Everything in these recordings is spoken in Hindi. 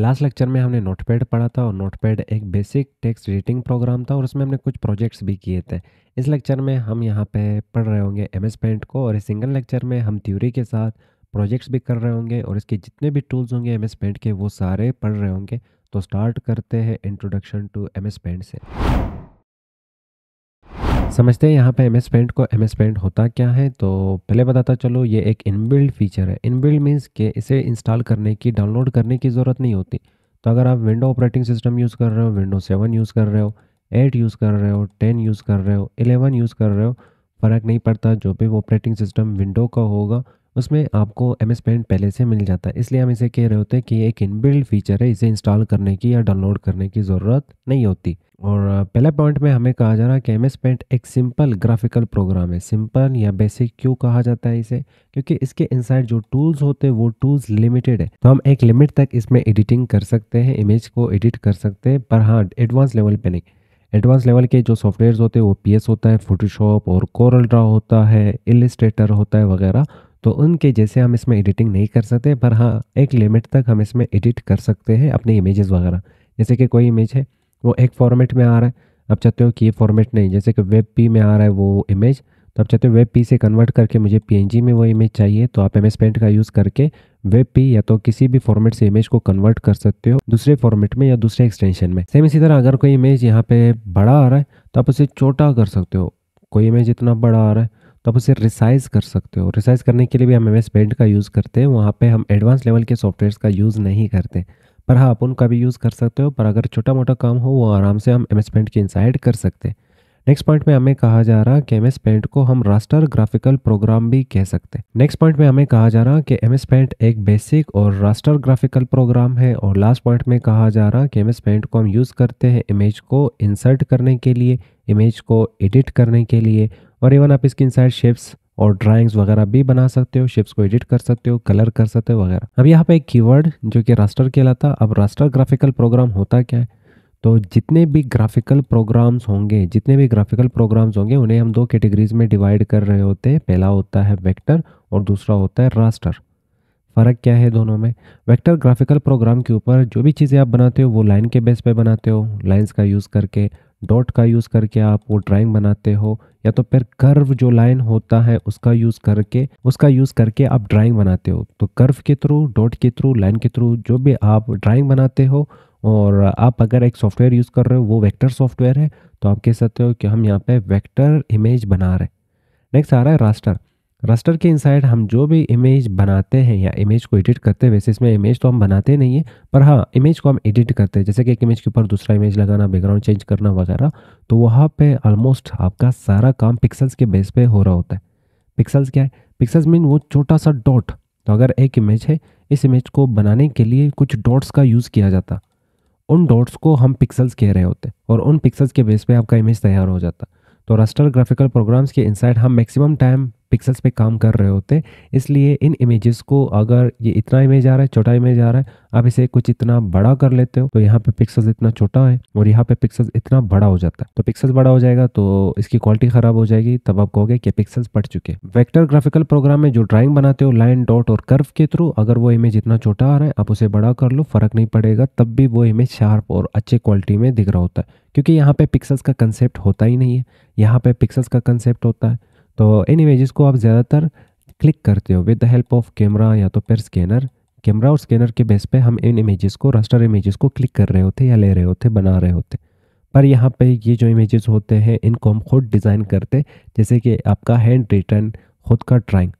लास्ट लेक्चर में हमने नोटपैड पढ़ा था और नोटपैड एक बेसिक टेक्स्ट रीडिंग प्रोग्राम था और उसमें हमने कुछ प्रोजेक्ट्स भी किए थे इस लेक्चर में हम यहाँ पे पढ़ रहे होंगे एम एस पेंट को और इस सिंगल लेक्चर में हम थ्योरी के साथ प्रोजेक्ट्स भी कर रहे होंगे और इसके जितने भी टूल्स होंगे एम एस पेंट के वो सारे पढ़ रहे होंगे तो स्टार्ट करते हैं introduction to M S paint से समझते हैं यहाँ पे एम एस पेंट को एम एस पेंट होता क्या है तो पहले बताता चलो ये एक इनबिल्ड फीचर है इनबिल्ड मीन्स के इसे इंस्टॉल करने की डाउनलोड करने की ज़रूरत नहीं होती तो अगर आप विंडो ऑपरेटिंग सिस्टम यूज़ कर रहे हो विंडो सेवन यूज़ कर रहे हो एट यूज़ कर रहे हो टेन यूज़ कर रहे हो एलेवन यूज़ कर रहे हो फ़र्क नहीं पड़ता जो भी ऑपरेटिंग सिस्टम विंडो का होगा उसमें आपको एम एस पेंट पहले से मिल जाता है इसलिए हम इसे कह रहे होते हैं कि एक इनबिल्ड फीचर है इसे इंस्टॉल करने की या डाउनलोड करने की ज़रूरत नहीं होती और पहला पॉइंट में हमें कहा जा रहा है कि एम एस पेंट एक सिंपल ग्राफिकल प्रोग्राम है सिंपल या बेसिक क्यों कहा जाता है इसे क्योंकि इसके इनसाइड जो टूल्स होते हैं वो टूल्स लिमिटेड है तो हम एक लिमिट तक इसमें एडिटिंग कर सकते हैं इमेज को एडिट कर सकते हैं पर हाँ एडवांस लेवल पे नहीं एडवांस लेवल के जो सॉफ्टवेयर होते हैं वो पी होता है फोटोशॉप और कोरल ड्रा होता है इलिस्ट्रेटर होता है वगैरह तो उनके जैसे हम इसमें एडिटिंग नहीं कर सकते पर हाँ एक लिमिट तक हम इसमें एडिट कर सकते हैं अपने इमेजेस वगैरह जैसे कि कोई इमेज है वो एक फॉर्मेट में आ रहा है आप चाहते हो कि ये फॉर्मेट नहीं जैसे कि वेब पी में आ रहा है वो इमेज तो आप चाहते हो वेब पी से कन्वर्ट करके मुझे पी में वो इमेज चाहिए तो आप एम एस पेंट का यूज़ करके वेब पी या तो किसी भी फॉर्मेट से इमेज को कन्वर्ट कर सकते हो दूसरे फॉर्मेट में या दूसरे एक्सटेंशन में सेम इसी तरह अगर कोई इमेज यहाँ पे बड़ा आ रहा है तो आप उसे छोटा कर सकते हो कोई इमेज इतना बड़ा आ रहा है तो आप उसे रिसाइज कर सकते हो रिसाइज करने के लिए भी हम एम एस पेंट का यूज़ करते हैं वहाँ पे हम एडवांस लेवल के सॉफ्टवेयर्स का यूज़ नहीं करते पर हाँ आप उनका भी यूज़ कर सकते हो पर अगर छोटा मोटा काम हो वो आराम से हम एम एस पेंट के इंसाइड कर सकते हैं नेक्स्ट पॉइंट में हमें कहा जा रहा है कि एम एस पेंट को हम रास्टर ग्राफिकल प्रोग्राम भी कह सकते हैं नेक्स्ट पॉइंट में हमें कहा जा रहा है कि एम एस पेंट एक बेसिक और रास्टर ग्राफिकल प्रोग्राम है और लास्ट पॉइंट में कहा जा रहा कि एम एस पेंट को हम यूज़ करते हैं इमेज को इंसर्ट करने के लिए इमेज को एडिट करने के लिए और इवन आप इसके इनसाइड शेप्स और ड्राइंग्स वगैरह भी बना सकते हो शेप्स को एडिट कर सकते हो कलर कर सकते हो वगैरह अब यहाँ पे एक कीवर्ड जो कि रास्टर कहलाता अब रास्टर ग्राफिकल प्रोग्राम होता क्या है तो जितने भी ग्राफिकल प्रोग्राम्स होंगे जितने भी ग्राफिकल प्रोग्राम्स होंगे उन्हें हम दो कैटेगरीज में डिवाइड कर रहे होते हैं पहला होता है वेक्टर और दूसरा होता है रास्टर फ़र्क क्या है दोनों में वेक्टर ग्राफिकल प्रोग्राम के ऊपर जो भी चीज़ें आप बनाते हो वो लाइन के बेस पे बनाते हो लाइंस का यूज़ करके डॉट का यूज़ करके आप वो ड्राइंग बनाते हो या तो फिर कर्व जो लाइन होता है उसका यूज़ करके उसका यूज़ करके आप ड्राइंग बनाते हो तो कर्व के थ्रू डॉट के थ्रू लाइन के थ्रू जो भी आप ड्राइंग बनाते हो और आप अगर एक सॉफ्टवेयर यूज़ कर रहे हो वो वेक्टर सॉफ्टवेयर है तो आप कह सकते हो कि हम यहाँ पे वेक्टर इमेज बना रहे हैं नेक्स्ट आ रहा है रास्टर रस्टर के इनसाइड हम जो भी इमेज बनाते हैं या इमेज को एडिट करते वैसे इसमें इमेज तो हम बनाते नहीं है पर हाँ इमेज को हम एडिट करते हैं जैसे कि एक इमेज के ऊपर दूसरा इमेज लगाना बैकग्राउंड चेंज करना वगैरह तो वहाँ पे ऑलमोस्ट आपका सारा काम पिक्सल्स के बेस पे हो रहा होता है पिक्सल्स क्या है पिक्सल्स मीन वो छोटा सा डॉट तो अगर एक इमेज है इस इमेज को बनाने के लिए कुछ डॉट्स का यूज़ किया जाता उन डॉट्स को हम पिक्सल्स कह रहे होते और उन पिक्सल्स के बेस पर आपका इमेज तैयार हो जाता तो रस्टर ग्राफिकल प्रोग्राम्स के इनसाइड हम मैक्सिमम टाइम पिक्सल्स पे काम कर रहे होते इसलिए इन इमेजेस को अगर ये इतना इमेज आ रहा है छोटा इमेज आ रहा है आप इसे कुछ इतना बड़ा कर लेते हो तो यहाँ पे पिक्सल्स इतना छोटा है और यहाँ पे पिक्सल्स इतना बड़ा हो जाता है तो पिक्सल्स बड़ा हो जाएगा तो इसकी क्वालिटी खराब हो जाएगी तब आप कहोगे कि पिक्सल्स पड़ चुके वैक्टर ग्राफिकल प्रोग्राम में जो ड्राइंग बनाते हो लाइन डॉट और कर्व के थ्रू अगर वो इमेज इतना छोटा आ रहा है आप उसे बड़ा कर लो फर्क नहीं पड़ेगा तब भी वो इमेज शार्प और अच्छे क्वालिटी में दिख रहा होता है क्योंकि यहाँ पे पिक्सल्स का कंसेप्ट होता ही नहीं है यहाँ पे पिक्सल्स का कंसेप्ट होता है तो इन इमेजेस को आप ज़्यादातर क्लिक करते हो with the help of camera या तो फिर स्कैनर कैमरा और स्कैनर के बेस पे हम इन इमेजेस को रास्टर इमेजेस को क्लिक कर रहे होते या ले रहे होते बना रहे होते पर यहाँ पे ये जो इमेजेस होते हैं इनको हम खुद डिज़ाइन करते जैसे कि आपका हैंड रिटर्न खुद का ड्राइंग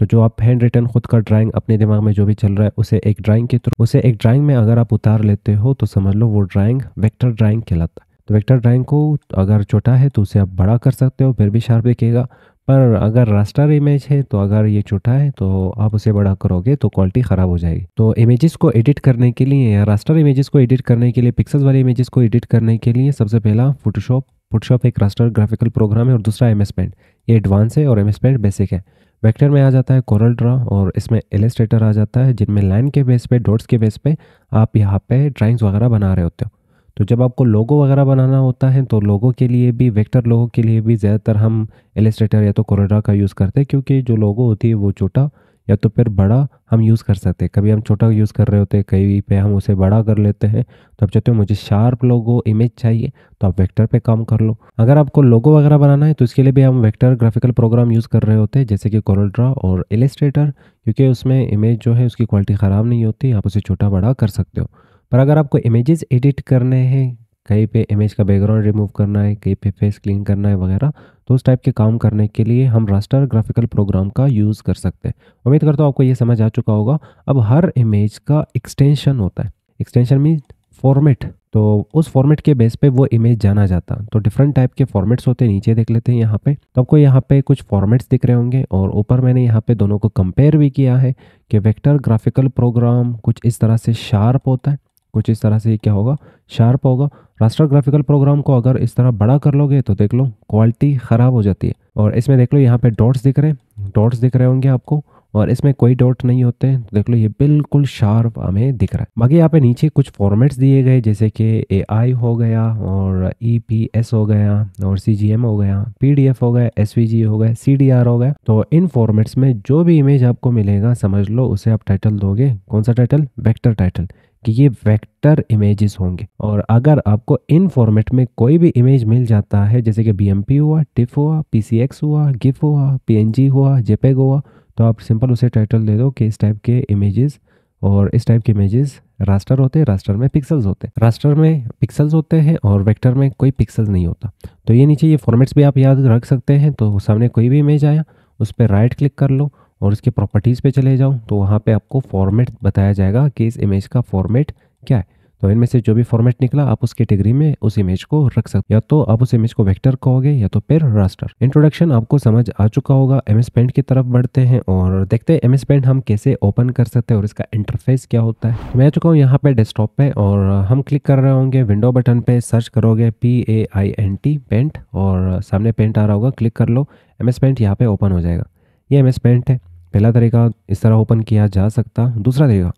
तो जो आप हैंड रिटर्न खुद का ड्राइंग अपने दिमाग में जो भी चल रहा है उसे एक ड्राइंग के थ्रू उसे एक ड्राइंग में अगर आप उतार लेते हो तो समझ लो वो ड्राइंग वैक्टर ड्राइंग कहलाता है तो वैक्टर ड्राइंग को अगर छोटा है तो उसे आप बड़ा कर सकते हो फिर भी शार्प दिखेगा पर अगर रास्टर इमेज है तो अगर ये छोटा है तो आप उसे बड़ा करोगे तो क्वालिटी ख़राब हो जाएगी तो इमेजेस को एडिट करने के लिए या रास्टर इमेजेस को एडिट करने के लिए पिक्सल्स वाले इमेजेस को एडिट करने के लिए सबसे पहला फोटोशॉप फोटोशॉप एक रास्टर ग्राफिकल प्रोग्राम है और दूसरा एम एस पेंट ये एडवांस है और एम एस पेंट बेसिक है वेक्टर में आ जाता है कोरल ड्रा और इसमें एलिस्ट्रेटर आ जाता है जिनमें लाइन के बेस पे डॉट्स के बेस पे आप यहाँ पे ड्राइंग्स वगैरह बना रहे होते हो तो जब आपको लोगो वगैरह बनाना होता है तो लोगों के लिए भी वेक्टर लोगों के लिए भी ज़्यादातर हम एलिस्ट्रेटर या तो कोरोड्रा का यूज़ करते हैं क्योंकि जो लोगो होती है वो छोटा या तो फिर बड़ा हम यूज़ कर सकते हैं कभी हम छोटा यूज़ कर रहे होते हैं कहीं पे हम उसे बड़ा कर लेते हैं तो आप चाहते हो मुझे शार्प लोगो इमेज चाहिए तो आप वेक्टर पे काम कर लो अगर आपको लोगो वगैरह बनाना है तो इसके लिए भी हम वेक्टर ग्राफिकल प्रोग्राम यूज़ कर रहे होते हैं जैसे कि कोरोड्रा और एलिस्ट्रेटर क्योंकि उसमें इमेज जो है उसकी क्वालिटी ख़राब नहीं होती आप उसे छोटा बड़ा कर सकते हो पर अगर आपको इमेजेस एडिट करने हैं कहीं पे इमेज का बैकग्राउंड रिमूव करना है कहीं पे फेस क्लीन करना है वगैरह तो उस टाइप के काम करने के लिए हम रास्टर ग्राफिकल प्रोग्राम का यूज़ कर सकते हैं उम्मीद करता हूँ आपको ये समझ आ चुका होगा अब हर इमेज का एक्सटेंशन होता है एक्सटेंशन मीन फॉर्मेट तो उस फॉर्मेट के बेस पे वो इमेज जाना जाता तो डिफरेंट टाइप के फॉर्मेट्स होते हैं नीचे देख लेते हैं यहाँ पे तो आपको यहाँ पे कुछ फॉर्मेट्स दिख रहे होंगे और ऊपर मैंने यहाँ पे दोनों को कंपेयर भी किया है कि वेक्टर ग्राफिकल प्रोग्राम कुछ इस तरह से शार्प होता है कुछ इस तरह से क्या होगा शार्प होगा रास्टर ग्राफिकल प्रोग्राम को अगर इस तरह बड़ा कर लोगे तो देख लो क्वालिटी ख़राब हो जाती है और इसमें देख लो यहाँ पे डॉट्स दिख रहे हैं डॉट्स दिख रहे होंगे आपको और इसमें कोई डॉट नहीं होते हैं तो देख लो ये बिल्कुल शार्प हमें दिख रहा है बाकी यहाँ पे नीचे कुछ फॉर्मेट्स दिए गए जैसे कि ए हो गया और ई e हो गया और सी हो गया पी हो गया एस हो गया सी हो गया तो इन फॉर्मेट्स में जो भी इमेज आपको मिलेगा समझ लो उसे आप टाइटल दोगे कौन सा टाइटल वैक्टर टाइटल कि ये वेक्टर इमेजेस होंगे और अगर आपको इन फॉर्मेट में कोई भी इमेज मिल जाता है जैसे कि बी हुआ टिफ हुआ पी हुआ गिफ हुआ पी हुआ जेपेग हुआ तो आप सिंपल उसे टाइटल दे दो कि इस टाइप के इमेजेस और इस टाइप के इमेजेस रास्टर होते हैं रास्टर में पिक्सल्स होते हैं रास्टर में पिक्सल्स होते हैं और वेक्टर में कोई पिक्सल्स नहीं होता तो ये नीचे ये फॉर्मेट्स भी आप याद रख सकते हैं तो सामने कोई भी इमेज आया उस पर राइट क्लिक कर लो और इसके प्रॉपर्टीज़ पे चले जाऊँ तो वहाँ पे आपको फॉर्मेट बताया जाएगा कि इस इमेज का फॉर्मेट क्या है तो इनमें से जो भी फॉर्मेट निकला आप उस कैटेगरी में उस इमेज को रख सकते या तो आप उस इमेज को वेक्टर कहोगे या तो फिर रास्टर इंट्रोडक्शन आपको समझ आ चुका होगा एम एस पेंट की तरफ बढ़ते हैं और देखते हैं एम एस पेंट हम कैसे ओपन कर सकते हैं और इसका इंटरफेस क्या होता है मैं आ चुका हूँ यहाँ पे डेस्कटॉप पे और हम क्लिक कर रहे होंगे विंडो बटन पे सर्च करोगे P A I N T paint और सामने पेंट आ रहा होगा क्लिक कर लो एम एस पेंट यहाँ पे ओपन हो जाएगा ये एम एस पेंट है पहला तरीका इस तरह ओपन किया जा सकता दूसरा तरीका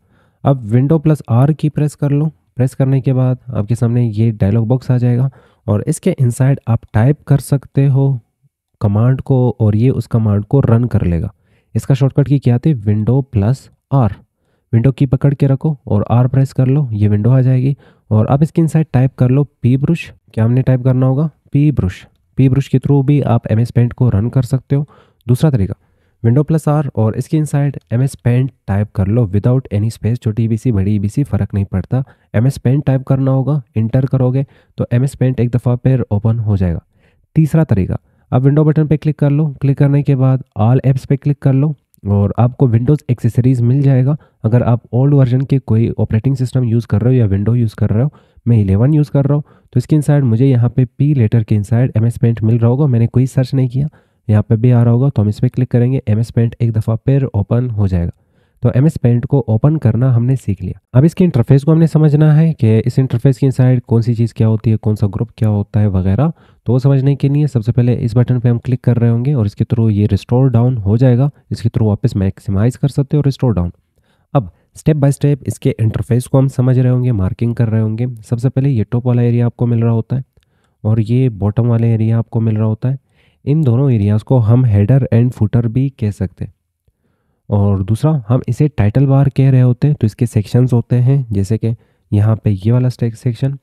अब window plus R key press कर लो प्रेस करने के बाद आपके सामने ये डायलॉग बॉक्स आ जाएगा और इसके इनसाइड आप टाइप कर सकते हो कमांड को और ये उस कमांड को रन कर लेगा इसका शॉर्टकट की क्या थी विंडो प्लस आर विंडो की पकड़ के रखो और आर प्रेस कर लो ये विंडो आ जाएगी और अब इसके इनसाइड टाइप कर लो पी ब्रुश क्या हमने टाइप करना होगा पी ब्रुश पी ब्रश के थ्रू भी आप एम एस पेंट को रन कर सकते हो दूसरा तरीका विंडो प्लस आर और इसके inside M S paint type कर लो विदाउट एनी स्पेस छोटी बी सी बड़ी बी सी फ़र्क नहीं पड़ता एम एस पेंट टाइप करना होगा इंटर करोगे तो एम एस पेंट एक दफ़ा पर ओपन हो जाएगा तीसरा तरीका अब विंडो बटन पे क्लिक कर लो क्लिक करने के बाद ऑल एप्स पे क्लिक कर लो और आपको विंडोज़ एक्सेसरीज़ मिल जाएगा अगर आप ओल्ड वर्जन के कोई ऑपरेटिंग सिस्टम यूज़ कर रहे हो या विंडो यूज़ कर रहे हो मैं इलेवन यूज़ कर रहा हूँ तो इसके इनसाइड मुझे यहाँ पे पी लेटर के इनसाइड एम एस पेंट मिल रहा होगा मैंने कोई सर्च नहीं किया यहाँ पे भी आ रहा होगा तो हम इसमें क्लिक करेंगे एम एस पेंट एक दफ़ा फिर ओपन हो जाएगा तो एम एस पेंट को ओपन करना हमने सीख लिया अब इसके इंटरफेस को हमने समझना है कि इस इंटरफेस की इनसाइड कौन सी चीज़ क्या होती है कौन सा ग्रुप क्या होता है वगैरह तो वो समझने के लिए सबसे पहले इस बटन पे हम क्लिक कर रहे होंगे और इसके थ्रू ये रिस्टोर डाउन हो जाएगा इसके थ्रू वापस मैक्सिमाइज़ कर सकते हो रिस्टोर डाउन अब स्टेप बाय स्टेप इसके इंटरफेस को हम समझ रहे होंगे मार्किंग कर रहे होंगे सबसे पहले ये टॉप वाला एरिया आपको मिल रहा होता है और ये बॉटम वाला एरिया आपको मिल रहा होता है इन दोनों एरियाज़ को हम हेडर एंड फुटर भी कह सकते और दूसरा हम इसे टाइटल बार कह रहे होते हैं तो इसके सेक्शंस होते हैं जैसे कि यहाँ पे ये वाला सेक्शन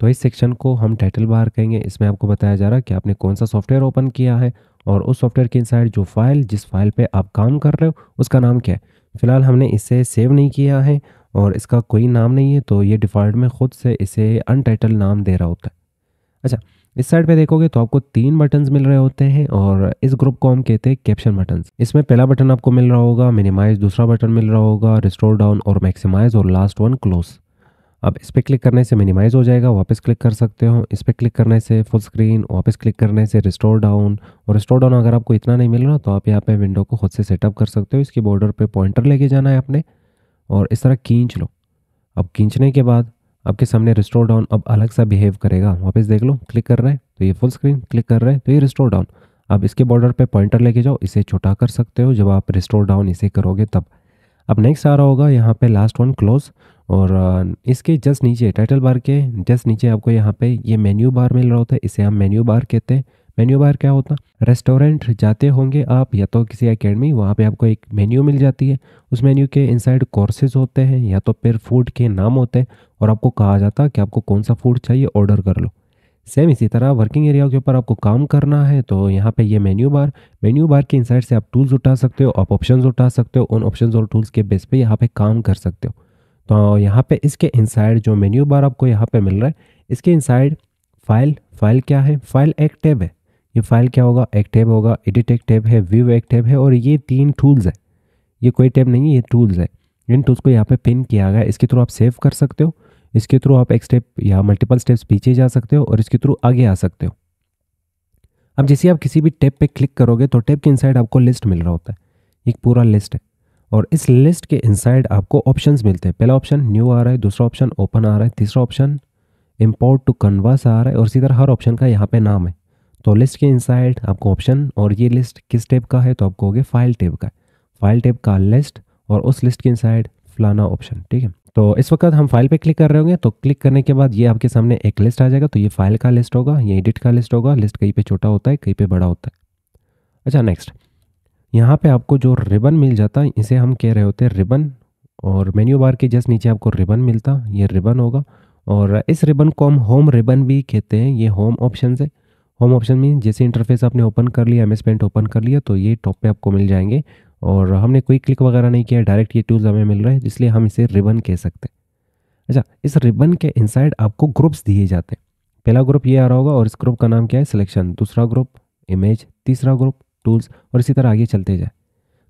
तो इस सेक्शन को हम टाइटल बार कहेंगे इसमें आपको बताया जा रहा है कि आपने कौन सा सॉफ्टवेयर ओपन किया है और उस सॉफ्टवेयर के इनसाइड जो फाइल जिस फाइल पर आप काम कर रहे हो उसका नाम क्या है फिलहाल हमने इसे सेव नहीं किया है और इसका कोई नाम नहीं है तो ये डिफ़ॉल्ट में ख़ुद से इसे अनटाइटल नाम दे रहा होता है अच्छा इस साइड पे देखोगे तो आपको तीन बटन्स मिल रहे होते हैं और इस ग्रुप को हम कहते हैं कैप्शन बटन्स इसमें पहला बटन आपको मिल रहा होगा मिनिमाइज दूसरा बटन मिल रहा होगा रिस्टोर डाउन और मैक्सिमाइज और लास्ट वन क्लोज अब इस पर क्लिक करने से मिनिमाइज़ हो जाएगा वापस क्लिक कर सकते हो इस पर क्लिक करने से फुल स्क्रीन वापस क्लिक करने से रिस्टोर डाउन और रिस्टोर डाउन अगर आपको इतना नहीं मिल रहा तो आप यहाँ पे विंडो को खुद से सेटअप कर सकते हो इसकी बॉर्डर पे पॉइंटर लेके जाना है आपने और इस तरह खींच लो अब खींचने के बाद आपके सामने रिस्टोर डाउन अब अलग सा बिहेव करेगा वापस देख लो क्लिक कर रहे हैं तो ये फुल स्क्रीन क्लिक कर रहे हैं तो ये रिस्टोर डाउन आप इसके बॉर्डर पे पॉइंटर लेके जाओ इसे छोटा कर सकते हो जब आप रिस्टोर डाउन इसे करोगे तब अब नेक्स्ट आ रहा होगा यहाँ पे लास्ट वन क्लोज और इसके जस्ट नीचे टाइटल बार के जस्ट नीचे आपको यहाँ पे ये मेन्यू बार मिल रहा होता है इसे हम मेन्यू बार कहते हैं मेन्यू बार क्या होता रेस्टोरेंट जाते होंगे आप या तो किसी अकेडमी वहाँ पे आपको एक मेन्यू मिल जाती है उस मेन्यू के इनसाइड कोर्सेज होते हैं या तो फिर फूड के नाम होते हैं और आपको कहा जाता है कि आपको कौन सा फूड चाहिए ऑर्डर कर लो सेम इसी तरह वर्किंग एरिया के ऊपर आपको काम करना है तो यहाँ पे ये मेन्यू बार मेन्यू बार के इनसाइड से आप टूल्स उठा सकते हो आप ऑप्शंस उठा सकते हो उन ऑप्शंस और टूल्स के बेस पे यहाँ पे काम कर सकते हो तो यहाँ पे इसके इनसाइड जो मेन्यू बार आपको यहाँ पे मिल रहा है इसके इनसाइड फाइल फाइल क्या है फाइल एक टैब है ये फाइल क्या होगा एक टैब होगा एडिट एक टैब है व्यू एक टैब है और ये तीन टूल्स है ये कोई टैब नहीं है ये टूल्स है इन टूल्स को यहाँ पे पिन किया गया इसके थ्रू आप सेव कर सकते हो इसके थ्रू आप एक स्टेप या मल्टीपल स्टेप्स पीछे जा सकते हो और इसके थ्रू आगे आ सकते हो अब जैसे आप किसी भी टैब पे क्लिक करोगे तो टैब के इनसाइड आपको लिस्ट मिल रहा होता है एक पूरा लिस्ट है और इस लिस्ट के इनसाइड आपको ऑप्शन मिलते हैं पहला ऑप्शन न्यू आ रहा है दूसरा ऑप्शन ओपन आ रहा है तीसरा ऑप्शन इम्पोर्ट टू कन्वर्स आ रहा है और इसी तरह हर ऑप्शन का यहाँ पर नाम है तो लिस्ट के इनसाइड आपको ऑप्शन और ये लिस्ट किस टेप का है तो आपको हो गया फाइल टेप का फाइल टेप का लिस्ट और उस लिस्ट के इनसाइड फलाना ऑप्शन ठीक है तो इस वक्त हम फाइल पे क्लिक कर रहे होंगे तो क्लिक करने के बाद ये आपके सामने एक लिस्ट आ जाएगा तो ये फाइल का लिस्ट होगा ये एडिट का लिस्ट होगा लिस्ट कहीं पे छोटा होता है कहीं पे बड़ा होता है अच्छा नेक्स्ट यहाँ पे आपको जो रिबन मिल जाता है इसे हम कह रहे होते हैं रिबन और मेन्यू बार के जस्ट नीचे आपको रिबन मिलता ये रिबन होगा और इस रिबन को हम होम रिबन भी कहते हैं ये होम ऑप्शन है होम ऑप्शन में जैसे इंटरफेस आपने ओपन कर लिया एम एस पेंट ओपन कर लिया तो ये टॉप पे आपको मिल जाएंगे और हमने कोई क्लिक वगैरह नहीं किया डायरेक्ट ये टूल्स हमें मिल रहा है इसलिए हम इसे रिबन कह सकते हैं अच्छा इस रिबन के इनसाइड आपको ग्रुप्स दिए जाते हैं पहला ग्रुप ये आ रहा होगा और इस ग्रुप का नाम क्या है सिलेक्शन दूसरा ग्रुप इमेज तीसरा ग्रुप टूल्स और इसी तरह आगे चलते जाए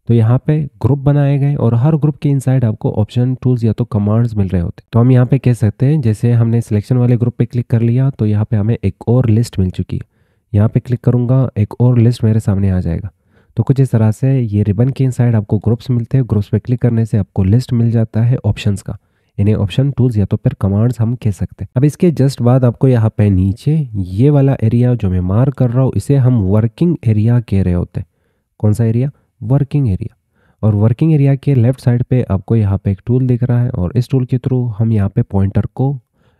तो यहाँ पे ग्रुप बनाए गए और हर ग्रुप के इनसाइड आपको ऑप्शन टूल्स या तो कमांड्स मिल रहे होते तो हम यहाँ पे कह सकते हैं जैसे हमने सिलेक्शन वाले ग्रुप पे क्लिक कर लिया तो यहाँ पे हमें एक और लिस्ट मिल चुकी है यहाँ पे क्लिक करूँगा एक और लिस्ट मेरे सामने आ जाएगा तो कुछ इस तरह से ये रिबन के इनसाइड आपको ग्रुप्स मिलते हैं ग्रुप्स पे क्लिक करने से आपको लिस्ट मिल जाता है ऑप्शंस का इन्हें ऑप्शन टूल्स या तो फिर कमांड्स हम कह सकते हैं अब इसके जस्ट बाद आपको यहाँ पे नीचे ये वाला एरिया जो मैं मार कर रहा हूँ इसे हम वर्किंग एरिया कह रहे होते हैं कौन सा एरिया वर्किंग एरिया और वर्किंग एरिया के लेफ्ट साइड पे आपको यहाँ पे एक टूल दिख रहा है और इस टूल के थ्रू हम यहाँ पे पॉइंटर को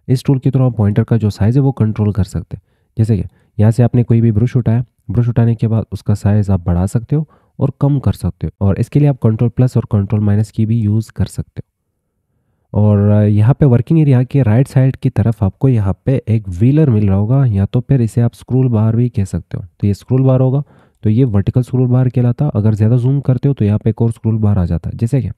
इस टूल के थ्रू हम पॉइंटर का जो साइज़ है वो कंट्रोल कर सकते हैं जैसे कि यहाँ से आपने कोई भी ब्रश उठाया ब्रश उठाने के बाद उसका साइज़ आप बढ़ा सकते हो और कम कर सकते हो और इसके लिए आप कंट्रोल प्लस और कंट्रोल माइनस की भी यूज़ कर सकते हो और यहाँ पे वर्किंग एरिया के राइट साइड की तरफ आपको यहाँ पे एक व्हीलर मिल रहा होगा या तो फिर इसे आप स्क्रूल बार भी कह सकते हो तो ये स्क्रूल बार होगा तो ये वर्टिकल स्क्रूल बार कहलाता अगर ज़्यादा जूम करते हो तो यहाँ पे एक और स्क्रूल बार आ जाता है जैसे कि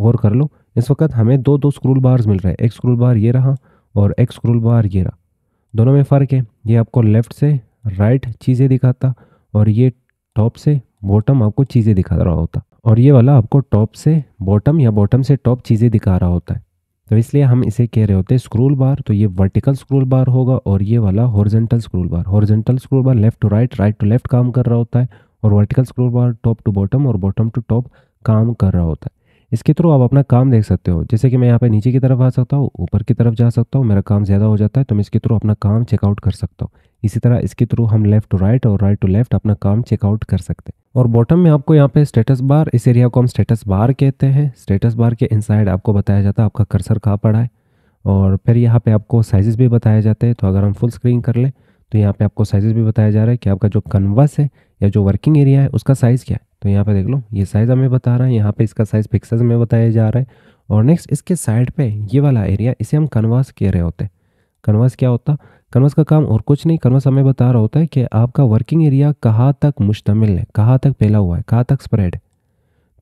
गौर कर लो इस वक्त हमें दो दो स्क्रूल बार्स मिल रहे हैं एक स्क्रूल बार ये रहा और एक स्क्रूल बार ये रहा दोनों में फ़र्क है ये आपको लेफ़्ट से राइट चीज़ें दिखाता और ये टॉप से बॉटम आपको चीज़ें दिखा रहा होता और ये वाला आपको टॉप से बॉटम या बॉटम से टॉप चीज़ें दिखा रहा होता है तो इसलिए हम इसे कह रहे होते हैं स्क्रूल बार तो ये वर्टिकल स्क्रूल बार होगा और ये वाला horizontal scroll bar horizontal scroll bar left to right right to left काम कर रहा होता है और vertical scroll bar top to bottom और बॉटम टू टॉप काम कर रहा होता है इसके थ्रू आप अपना काम देख सकते हो जैसे कि मैं यहाँ पे नीचे की तरफ आ सकता हूँ ऊपर की तरफ जा सकता हूँ मेरा काम ज़्यादा हो जाता है तो मैं इसके थ्रू अपना काम चेकआउट कर सकता हूँ इसी तरह इसके थ्रू हम लेफ्ट टू राइट और राइट टू लेफ्ट अपना काम चेकआउट कर सकते हैं और बॉटम में आपको यहाँ पे स्टेटस बार इस एरिया को हम स्टेटस बार कहते हैं स्टेटस बार के इनसाइड आपको बताया जाता है आपका कर्सर कहाँ पड़ा है और फिर यहाँ पे आपको साइजेस भी बताए जाते हैं तो अगर हम फुल स्क्रीन कर लें तो यहाँ पे आपको साइजेस भी बताया जा रहा है कि आपका जो कन्वास है या जो वर्किंग एरिया है उसका साइज़ क्या है तो यहाँ पे देख लो ये साइज़ हमें बता रहा है यहाँ पे इसका साइज़ पिक्सल में बताया जा रहा है और नेक्स्ट इसके साइड पे ये वाला एरिया इसे हम कन्वास कह रहे होते हैं कन्वास क्या होता कन्वास का काम और कुछ नहीं कन्वास हमें बता रहा होता है कि आपका वर्किंग एरिया कहाँ तक मुश्तमिल है कहाँ तक फैला हुआ है कहाँ तक स्प्रेड है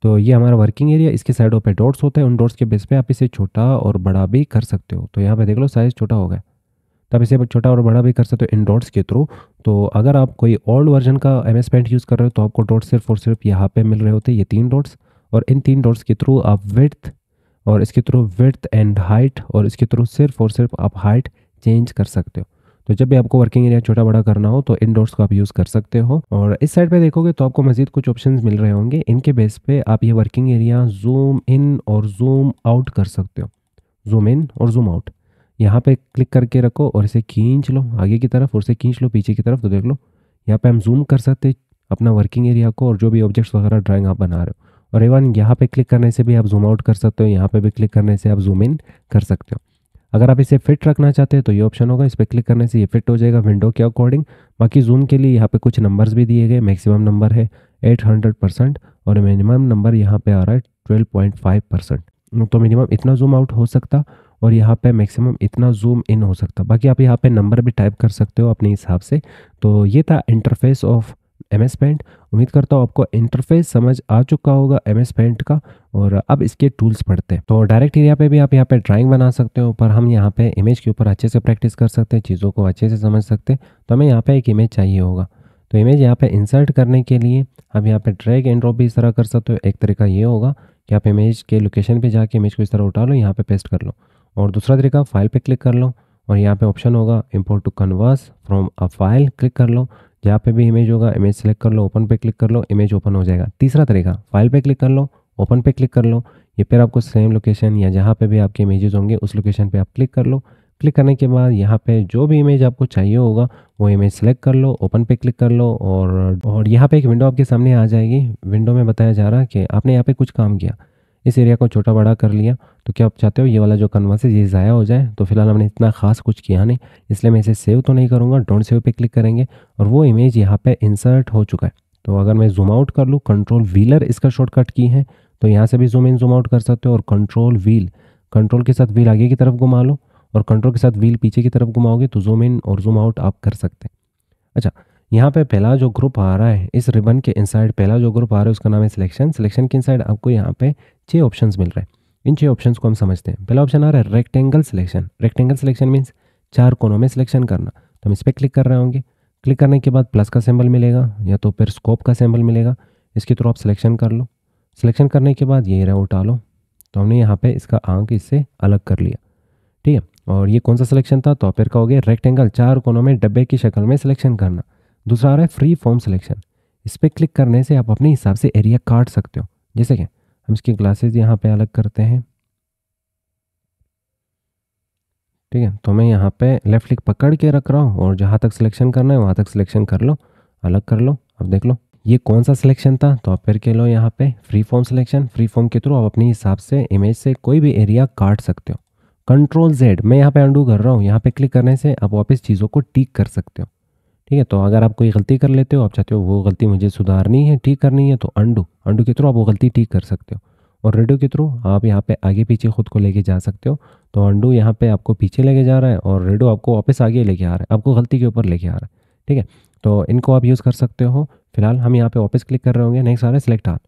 तो ये हमारा वर्किंग एरिया इसके साइडों पे डॉट्स होते हैं उन डॉट्स के बेस पे आप इसे छोटा और बड़ा भी कर सकते हो तो यहाँ पे देख लो साइज़ छोटा हो गया तो आप इसे छोटा और बड़ा भी कर सकते हो इन डॉट्स के थ्रू तो अगर आप कोई ओल्ड वर्जन का एम एस पेंट यूज़ कर रहे हो तो आपको डॉट्स सिर्फ और सिर्फ यहाँ पे मिल रहे होते ये तीन डॉट्स और इन तीन डॉट्स के थ्रू आप विथ और इसके थ्रू विथ एंड हाइट और इसके थ्रू सिर्फ और सिर्फ आप हाइट चेंज कर सकते हो तो जब भी आपको वर्किंग एरिया छोटा बड़ा करना हो तो इन डोर्स को आप यूज़ कर सकते हो और इस साइड पे देखोगे तो आपको मज़ीद कुछ ऑप्शन मिल रहे होंगे इनके बेस पे आप ये वर्किंग एरिया जूम इन और जूम आउट कर सकते हो जूम इन और जूम आउट यहाँ पे क्लिक करके रखो और इसे खींच लो आगे की तरफ और इसे खींच लो पीछे की तरफ तो देख लो यहाँ पे हम जूम कर सकते अपना वर्किंग एरिया को और जो भी ऑब्जेक्ट्स वगैरह ड्राइंग आप बना रहे हो और इवन यहाँ पे क्लिक करने से भी आप जूम आउट कर सकते हो यहाँ पे भी क्लिक करने से आप जूम इन कर सकते हो अगर आप इसे फिट रखना चाहते हैं तो ये ऑप्शन होगा इस पर क्लिक करने से ये फिट हो जाएगा विंडो के अकॉर्डिंग बाकी जूम के लिए यहाँ पे कुछ नंबर्स भी दिए गए मैक्सिमम नंबर है 800 परसेंट और मिनिमम नंबर यहाँ पे आ रहा है 12.5 परसेंट तो मिनिमम इतना जूम आउट हो सकता और यहाँ पे मैक्सिमम इतना जूम इन हो सकता बाकी आप यहाँ पे नंबर भी टाइप कर सकते हो अपने हिसाब से तो ये था interface of M S paint उम्मीद करता हूँ आपको इंटरफेस समझ आ चुका होगा एम एस पेंट का और अब इसके टूल्स पढ़ते हैं तो डायरेक्ट एरिया पे भी आप यहाँ पे ड्राइंग बना सकते हो पर हम यहाँ पे इमेज के ऊपर अच्छे से प्रैक्टिस कर सकते हैं चीज़ों को अच्छे से समझ सकते हैं तो हमें यहाँ पे एक इमेज चाहिए होगा तो इमेज यहाँ पे इंसर्ट करने के लिए आप यहाँ पे ड्रैग एंड ड्रॉप भी इस तरह कर सकते हो एक तरीका ये होगा कि आप इमेज के लोकेशन पे जाके इमेज को इस तरह उठा लो यहाँ पे पेस्ट कर लो और दूसरा तरीका फाइल पे क्लिक कर लो और यहाँ पे ऑप्शन होगा import to canvas from a file click कर लो यहाँ पे भी इमेज होगा इमेज सेलेक्ट कर लो ओपन पे क्लिक कर लो इमेज ओपन हो जाएगा तीसरा तरीका फाइल पे क्लिक कर लो ओपन पे क्लिक कर लो ये फिर आपको सेम लोकेशन या जहाँ पे भी आपके इमेजेस होंगे उस लोकेशन पे आप क्लिक कर लो क्लिक करने के बाद यहाँ पे जो भी इमेज आपको चाहिए होगा वो इमेज सेलेक्ट कर लो ओपन पे क्लिक कर लो और और यहाँ पे एक विंडो आपके सामने आ जाएगी विंडो में बताया जा रहा है कि आपने यहाँ पे कुछ काम किया इस एरिया को छोटा बड़ा कर लिया तो क्या आप चाहते हो ये वाला जो कन्वास है ये ज़ाया हो जाए तो फिलहाल हमने इतना खास कुछ किया नहीं इसलिए मैं इसे सेव तो नहीं करूँगा डोंट सेव पे क्लिक करेंगे और वो इमेज यहाँ पे इंसर्ट हो चुका है तो अगर मैं जूम आउट कर लूँ कंट्रोल व्हीलर इसका शॉर्टकट की है तो यहाँ से भी जूम इन जूम आउट कर सकते हो और कंट्रोल व्हील कंट्रोल के साथ व्हील आगे की तरफ घुमा लो और कंट्रोल के साथ व्हील पीछे की तरफ घुमाओगे तो जूम इन और जूम आउट आप कर सकते हैं अच्छा यहाँ पे पहला जो ग्रुप आ रहा है इस रिबन के इनसाइड पहला जो ग्रुप आ रहा है उसका नाम है सिलेक्शन सिलेक्शन के इनसाइड आपको यहाँ पे छः ऑप्शंस मिल रहे हैं इन छह ऑप्शंस को हम समझते हैं पहला ऑप्शन आ रहा है rectangle selection rectangle selection means चार कोनों में सिलेक्शन करना तो हम इस पर क्लिक कर रहे होंगे क्लिक करने के बाद प्लस का सिंबल मिलेगा या तो फिर स्कोप का सिंबल मिलेगा इसके थ्रू आप सिलेक्शन कर लो सिलेक्शन करने के बाद ये रहा उठा लो तो हमने यहाँ पे इसका आंक इससे अलग कर लिया ठीक है और ये कौन सा सिलेक्शन था तो फिर कहोगे रेक्टेंगल चार कोनों में डब्बे की शक्ल में सिलेक्शन करना दूसरा आ रहा है फ्री फॉर्म सिलेक्शन इस पर क्लिक करने से आप अपने हिसाब से एरिया काट सकते हो जैसे कि हम इसकी ग्लासेस यहाँ पे अलग करते हैं ठीक है तो मैं यहाँ पे लेफ्ट क्लिक पकड़ के रख रहा हूँ और जहाँ तक सिलेक्शन करना है वहाँ तक सिलेक्शन कर लो अलग कर लो अब देख लो ये कौन सा सिलेक्शन था तो आप फिर के लो यहाँ पे free form selection free form के थ्रू आप अपने हिसाब से इमेज से कोई भी एरिया काट सकते हो कंट्रोल जेड मैं यहाँ पे अंडू कर रहा हूँ यहाँ पे क्लिक करने से आप वापस चीज़ों को टीक कर सकते हो ठीक है तो अगर आप कोई गलती कर लेते हो आप चाहते हो वो गलती मुझे सुधारनी है ठीक करनी है तो अंडू अंडू के थ्रू आप वो गलती ठीक कर सकते हो और रेडो के थ्रू आप यहाँ पे आगे पीछे खुद को लेके जा सकते हो तो अंडू यहाँ पे आपको पीछे लेके जा रहा है और रेडो आपको वापस आगे लेके आ रहा है आपको गलती के ऊपर लेके आ रहा है ठीक है तो इनको आप यूज़ कर सकते हो फिलहाल हम यहाँ पे वापस क्लिक कर रहे होंगे नेक्स्ट आ रहे हैं सिलेक्ट आल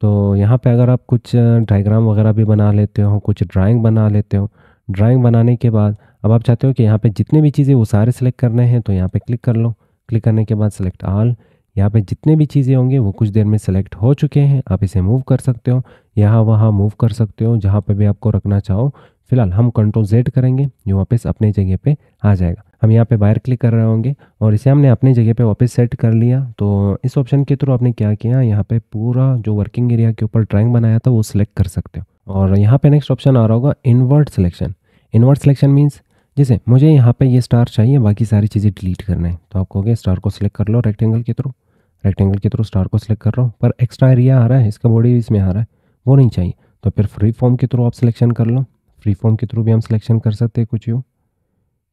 तो यहाँ पे अगर आप कुछ डायग्राम वगैरह भी बना लेते हो कुछ ड्राइंग बना लेते हो ड्राइंग बनाने के बाद अब आप चाहते हो कि यहाँ पे जितने भी चीज़ें वो सारे सेलेक्ट करने हैं तो यहाँ पे क्लिक कर लो क्लिक करने के बाद सेलेक्ट आल यहाँ पे जितने भी चीज़ें होंगे वो कुछ देर में सेलेक्ट हो चुके हैं आप इसे मूव कर सकते हो यहाँ वहाँ मूव कर सकते हो जहाँ पर भी आपको रखना चाहो फिलहाल हम कंट्रोल जेड करेंगे जो वापस अपने जगह पर आ जाएगा हम यहाँ पे बाहर क्लिक कर रहे होंगे और इसे हमने अपने जगह पे वापस सेट कर लिया तो इस ऑप्शन के थ्रू आपने क्या किया यहाँ पे पूरा जो वर्किंग एरिया के ऊपर ड्राइंग बनाया था वो सिलेक्ट कर सकते हो और यहाँ पे नेक्स्ट ऑप्शन आ रहा होगा invert selection invert selection means जैसे मुझे यहाँ पे ये स्टार चाहिए बाकी सारी चीज़ें डिलीट करना है तो आप कहोगे स्टार को सिलेक्ट कर लो रेक्टेंगल के थ्रू रेक्टेंगल के थ्रू स्टार को सिलेक्ट कर रहा हूँ पर एक्स्ट्रा एरिया आ रहा है इसका बॉडी इसमें आ रहा है वो नहीं चाहिए तो फिर फ्री फॉर्म के थ्रू आप सिलेक्शन कर लो फ्री फॉर्म के थ्रू भी हम सिलेक्शन कर सकते हैं कुछ यूँ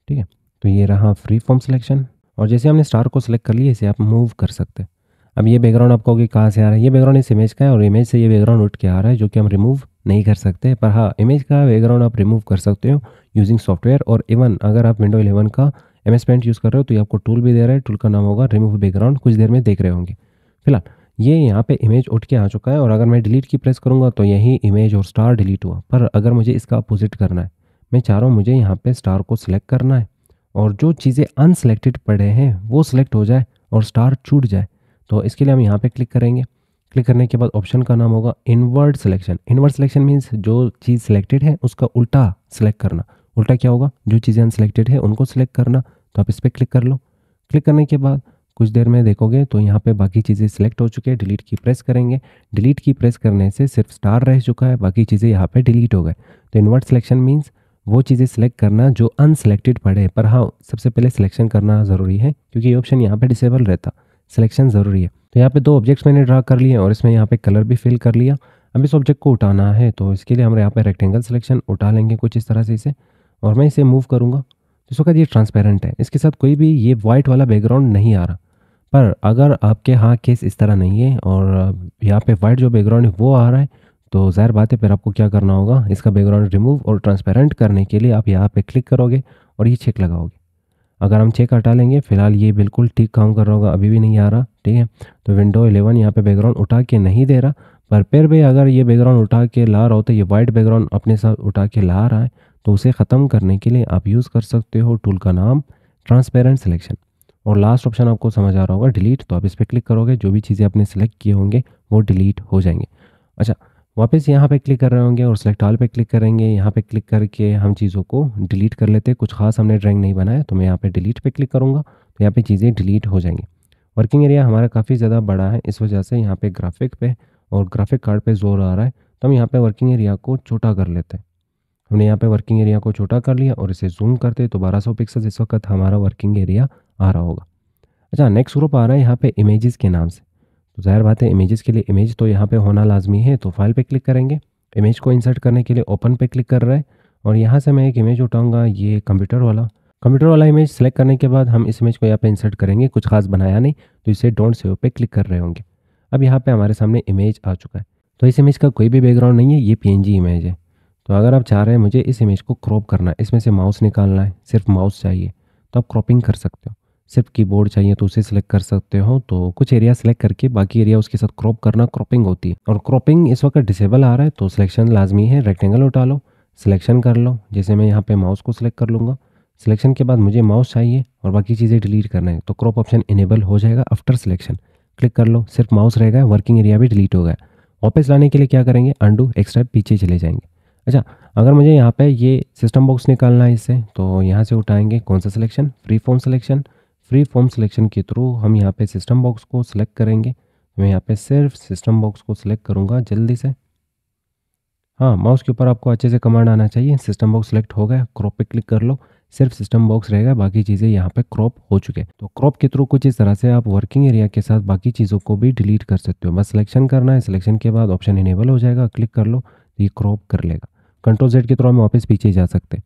ठीक है तो ये रहा फ्री फॉर्म सिलेक्शन और जैसे हमने स्टार को सिलेक्ट कर लिया इसे आप मूव कर सकते हैं अब ये बैकग्राउंड आप कहोगे कहाँ से आ रहा है ये बैकग्राउंड इस इमेज का है और इमेज से ये बैकग्राउंड उठ के आ रहा है जो कि हम रिमूव नहीं कर सकते पर हाँ इमेज का बैकग्राउंड आप रिमूव कर सकते हो यूजिंग सॉफ्टवेयर और इवन अगर आप विंडो 11 का एम एस पेंट यूज़ कर रहे हो तो ये आपको टूल भी दे रहा है टूल का नाम होगा रिमूव बैकग्राउंड कुछ देर में देख रहे होंगे फिलहाल ये यहाँ पे इमेज उठ के आ चुका है और अगर मैं डिलीट की प्रेस करूँगा तो यही इमेज और स्टार डिलीट हुआ पर अगर मुझे इसका अपोजिट करना है मैं चाह रहा हूँ मुझे यहाँ पे स्टार को सिलेक्ट करना है और जो चीज़ें अनसेलेक्टेड पड़े हैं वो सिलेक्ट हो जाए और स्टार छूट जाए तो इसके लिए हम यहाँ पर क्लिक करेंगे क्लिक करने के बाद ऑप्शन का नाम होगा invert selection invert selection means जो चीज़ सिलेक्टेड है उसका उल्टा सिलेक्ट करना उल्टा क्या होगा जो चीज़ें अनसेलेक्टेड है उनको सिलेक्ट करना तो आप इस पर क्लिक कर लो क्लिक करने के बाद कुछ देर में देखोगे तो यहाँ पे बाकी चीज़ें सिलेक्ट हो चुके हैं डिलीट की प्रेस करेंगे डिलीट की प्रेस करने से सिर्फ स्टार रह चुका है बाकी चीज़ें यहाँ पे डिलीट हो गए तो इन्वर्ट सिलेक्शन मीन्स वो चीज़ें सिलेक्ट करना जो अनसेलेक्टेड पड़े पर हाँ सबसे पहले सिलेक्शन करना ज़रूरी है क्योंकि ये ऑप्शन यहाँ पर डिसेबल रहता सिलेक्शन ज़रूरी है तो यहाँ पर दो ऑब्जेक्ट्स मैंने ड्रा कर लिए और इसमें यहाँ पर कलर भी फिल कर लिया अब इस ऑब्जेक्ट को उठाना है तो इसके लिए हम यहाँ पर रेक्टेंगल सिलेक्शन उठा लेंगे कुछ इस तरह से इसे और मैं इसे मूव करूँगा तो वक्त ये ट्रांसपेरेंट है इसके साथ कोई भी ये वाइट वाला बैकग्राउंड नहीं आ रहा पर अगर आपके यहाँ केस इस तरह नहीं है और यहाँ पे वाइट जो बैकग्राउंड है वो आ रहा है तो ज़ाहिर बात है फिर आपको क्या करना होगा इसका बैकग्राउंड रिमूव और ट्रांसपेरेंट करने के लिए आप यहाँ पर क्लिक करोगे और ये चेक लगाओगे अगर हम चेक हटा लेंगे फिलहाल ये बिल्कुल ठीक काम कर रहा होगा अभी भी नहीं आ रहा ठीक है तो विंडो 11 यहाँ पे बैकग्राउंड उठा के नहीं दे रहा पर फिर भी अगर ये बैकग्राउंड उठा के ला रहा हो तो ये वाइट बैकग्राउंड अपने साथ उठा के ला रहा है तो उसे ख़त्म करने के लिए आप यूज़ कर सकते हो टूल का नाम ट्रांसपेरेंट सिलेक्शन और लास्ट ऑप्शन आपको समझ आ रहा होगा डिलीट तो आप इस पर क्लिक करोगे जो भी चीज़ें आपने सेलेक्ट किए होंगे वो डिलीट हो जाएंगे अच्छा वापस यहाँ पे क्लिक कर रहे होंगे और सेलेक्ट ऑल पे क्लिक करेंगे यहाँ पे क्लिक करके हम चीज़ों को डिलीट कर लेते हैं कुछ खास हमने ड्राइंग नहीं बनाया तो मैं यहाँ पे डिलीट पे क्लिक करूँगा तो यहाँ पे चीज़ें डिलीट हो जाएंगी वर्किंग एरिया हमारा काफ़ी ज़्यादा बड़ा है इस वजह से यहाँ पर ग्राफिक पे और ग्राफिक कार्ड पर जोर आ रहा है तो हम यहाँ पर वर्किंग एरिया को छोटा कर लेते हैं हमने यहाँ पे वर्किंग एरिया को छोटा कर लिया और इसे जूम करते तो 1200 पिक्सल इस वक्त हमारा वर्किंग एरिया आ रहा होगा अच्छा नेक्स्ट ग्रुप आ रहा है यहाँ पे इमेजेस के नाम से तो ज़ाहिर बात है इमेजेस के लिए इमेज तो यहाँ पे होना लाजमी है तो फाइल पे क्लिक करेंगे इमेज को इंसर्ट करने के लिए ओपन पे क्लिक कर रहा है और यहाँ से मैं एक इमेज उठाऊंगा ये कंप्यूटर वाला कंप्यूटर वाला इमेज सेलेक्ट करने के बाद हम इस इमेज को यहाँ पे इंसर्ट करेंगे कुछ खास बनाया नहीं तो इसे डोंट सेव पे क्लिक कर रहे होंगे अब यहाँ पे हमारे सामने इमेज आ चुका है तो इस इमेज का कोई भी बैकग्राउंड नहीं है ये जी इमेज है तो अगर आप चाह रहे हैं मुझे इस इमेज को क्रॉप करना है इसमें से माउस निकालना है सिर्फ माउस चाहिए तो आप क्रॉपिंग कर सकते हो सिर्फ कीबोर्ड चाहिए तो उसे सिलेक्ट कर सकते हो तो कुछ एरिया सेलेक्ट करके बाकी एरिया उसके साथ क्रॉप करना क्रॉपिंग होती है और क्रॉपिंग इस वक्त डिसेबल आ रहा है तो सिलेक्शन लाजमी है रेक्टेंगल उठा लो सिलेक्शन कर लो जैसे मैं यहाँ पे माउस को सिलेक्ट कर लूँगा सिलेक्शन के बाद मुझे माउस चाहिए और बाकी चीज़ें डिलीट करना है तो क्रॉप ऑप्शन इनेबल हो जाएगा आफ्टर सिलेक्शन क्लिक कर लो सिर्फ माउस रहेगा वर्किंग एरिया भी डिलीट हो गया वापस लाने के लिए क्या करेंगे अंडू एक्स्ट्रा पीछे चले जाएंगे अच्छा अगर मुझे यहाँ पे ये सिस्टम बॉक्स निकालना है इससे तो यहाँ से उठाएंगे कौन सा selection free form selection free form selection के थ्रू हम यहाँ पे सिस्टम बॉक्स को सिलेक्ट करेंगे तो मैं यहाँ पे सिर्फ सिस्टम बॉक्स को सिलेक्ट करूँगा जल्दी से हाँ माउस के ऊपर आपको अच्छे से कमांड आना चाहिए सिस्टम बॉक्स सिलेक्ट हो गया क्रॉप पर क्लिक कर लो सिर्फ सिस्टम बॉक्स रहेगा बाकी चीज़ें यहाँ पे क्रॉप हो चुके हैं तो क्रॉप के थ्रू कुछ इस तरह से आप वर्किंग एरिया के साथ बाकी चीज़ों को भी डिलीट कर सकते हो बस सिलेक्शन करना है सिलेक्शन के बाद ऑप्शन इनेबल हो जाएगा क्लिक कर लो ये क्रॉप कर लेगा कंट्रोल जेड के थ्रू हम वापस पीछे जा सकते हैं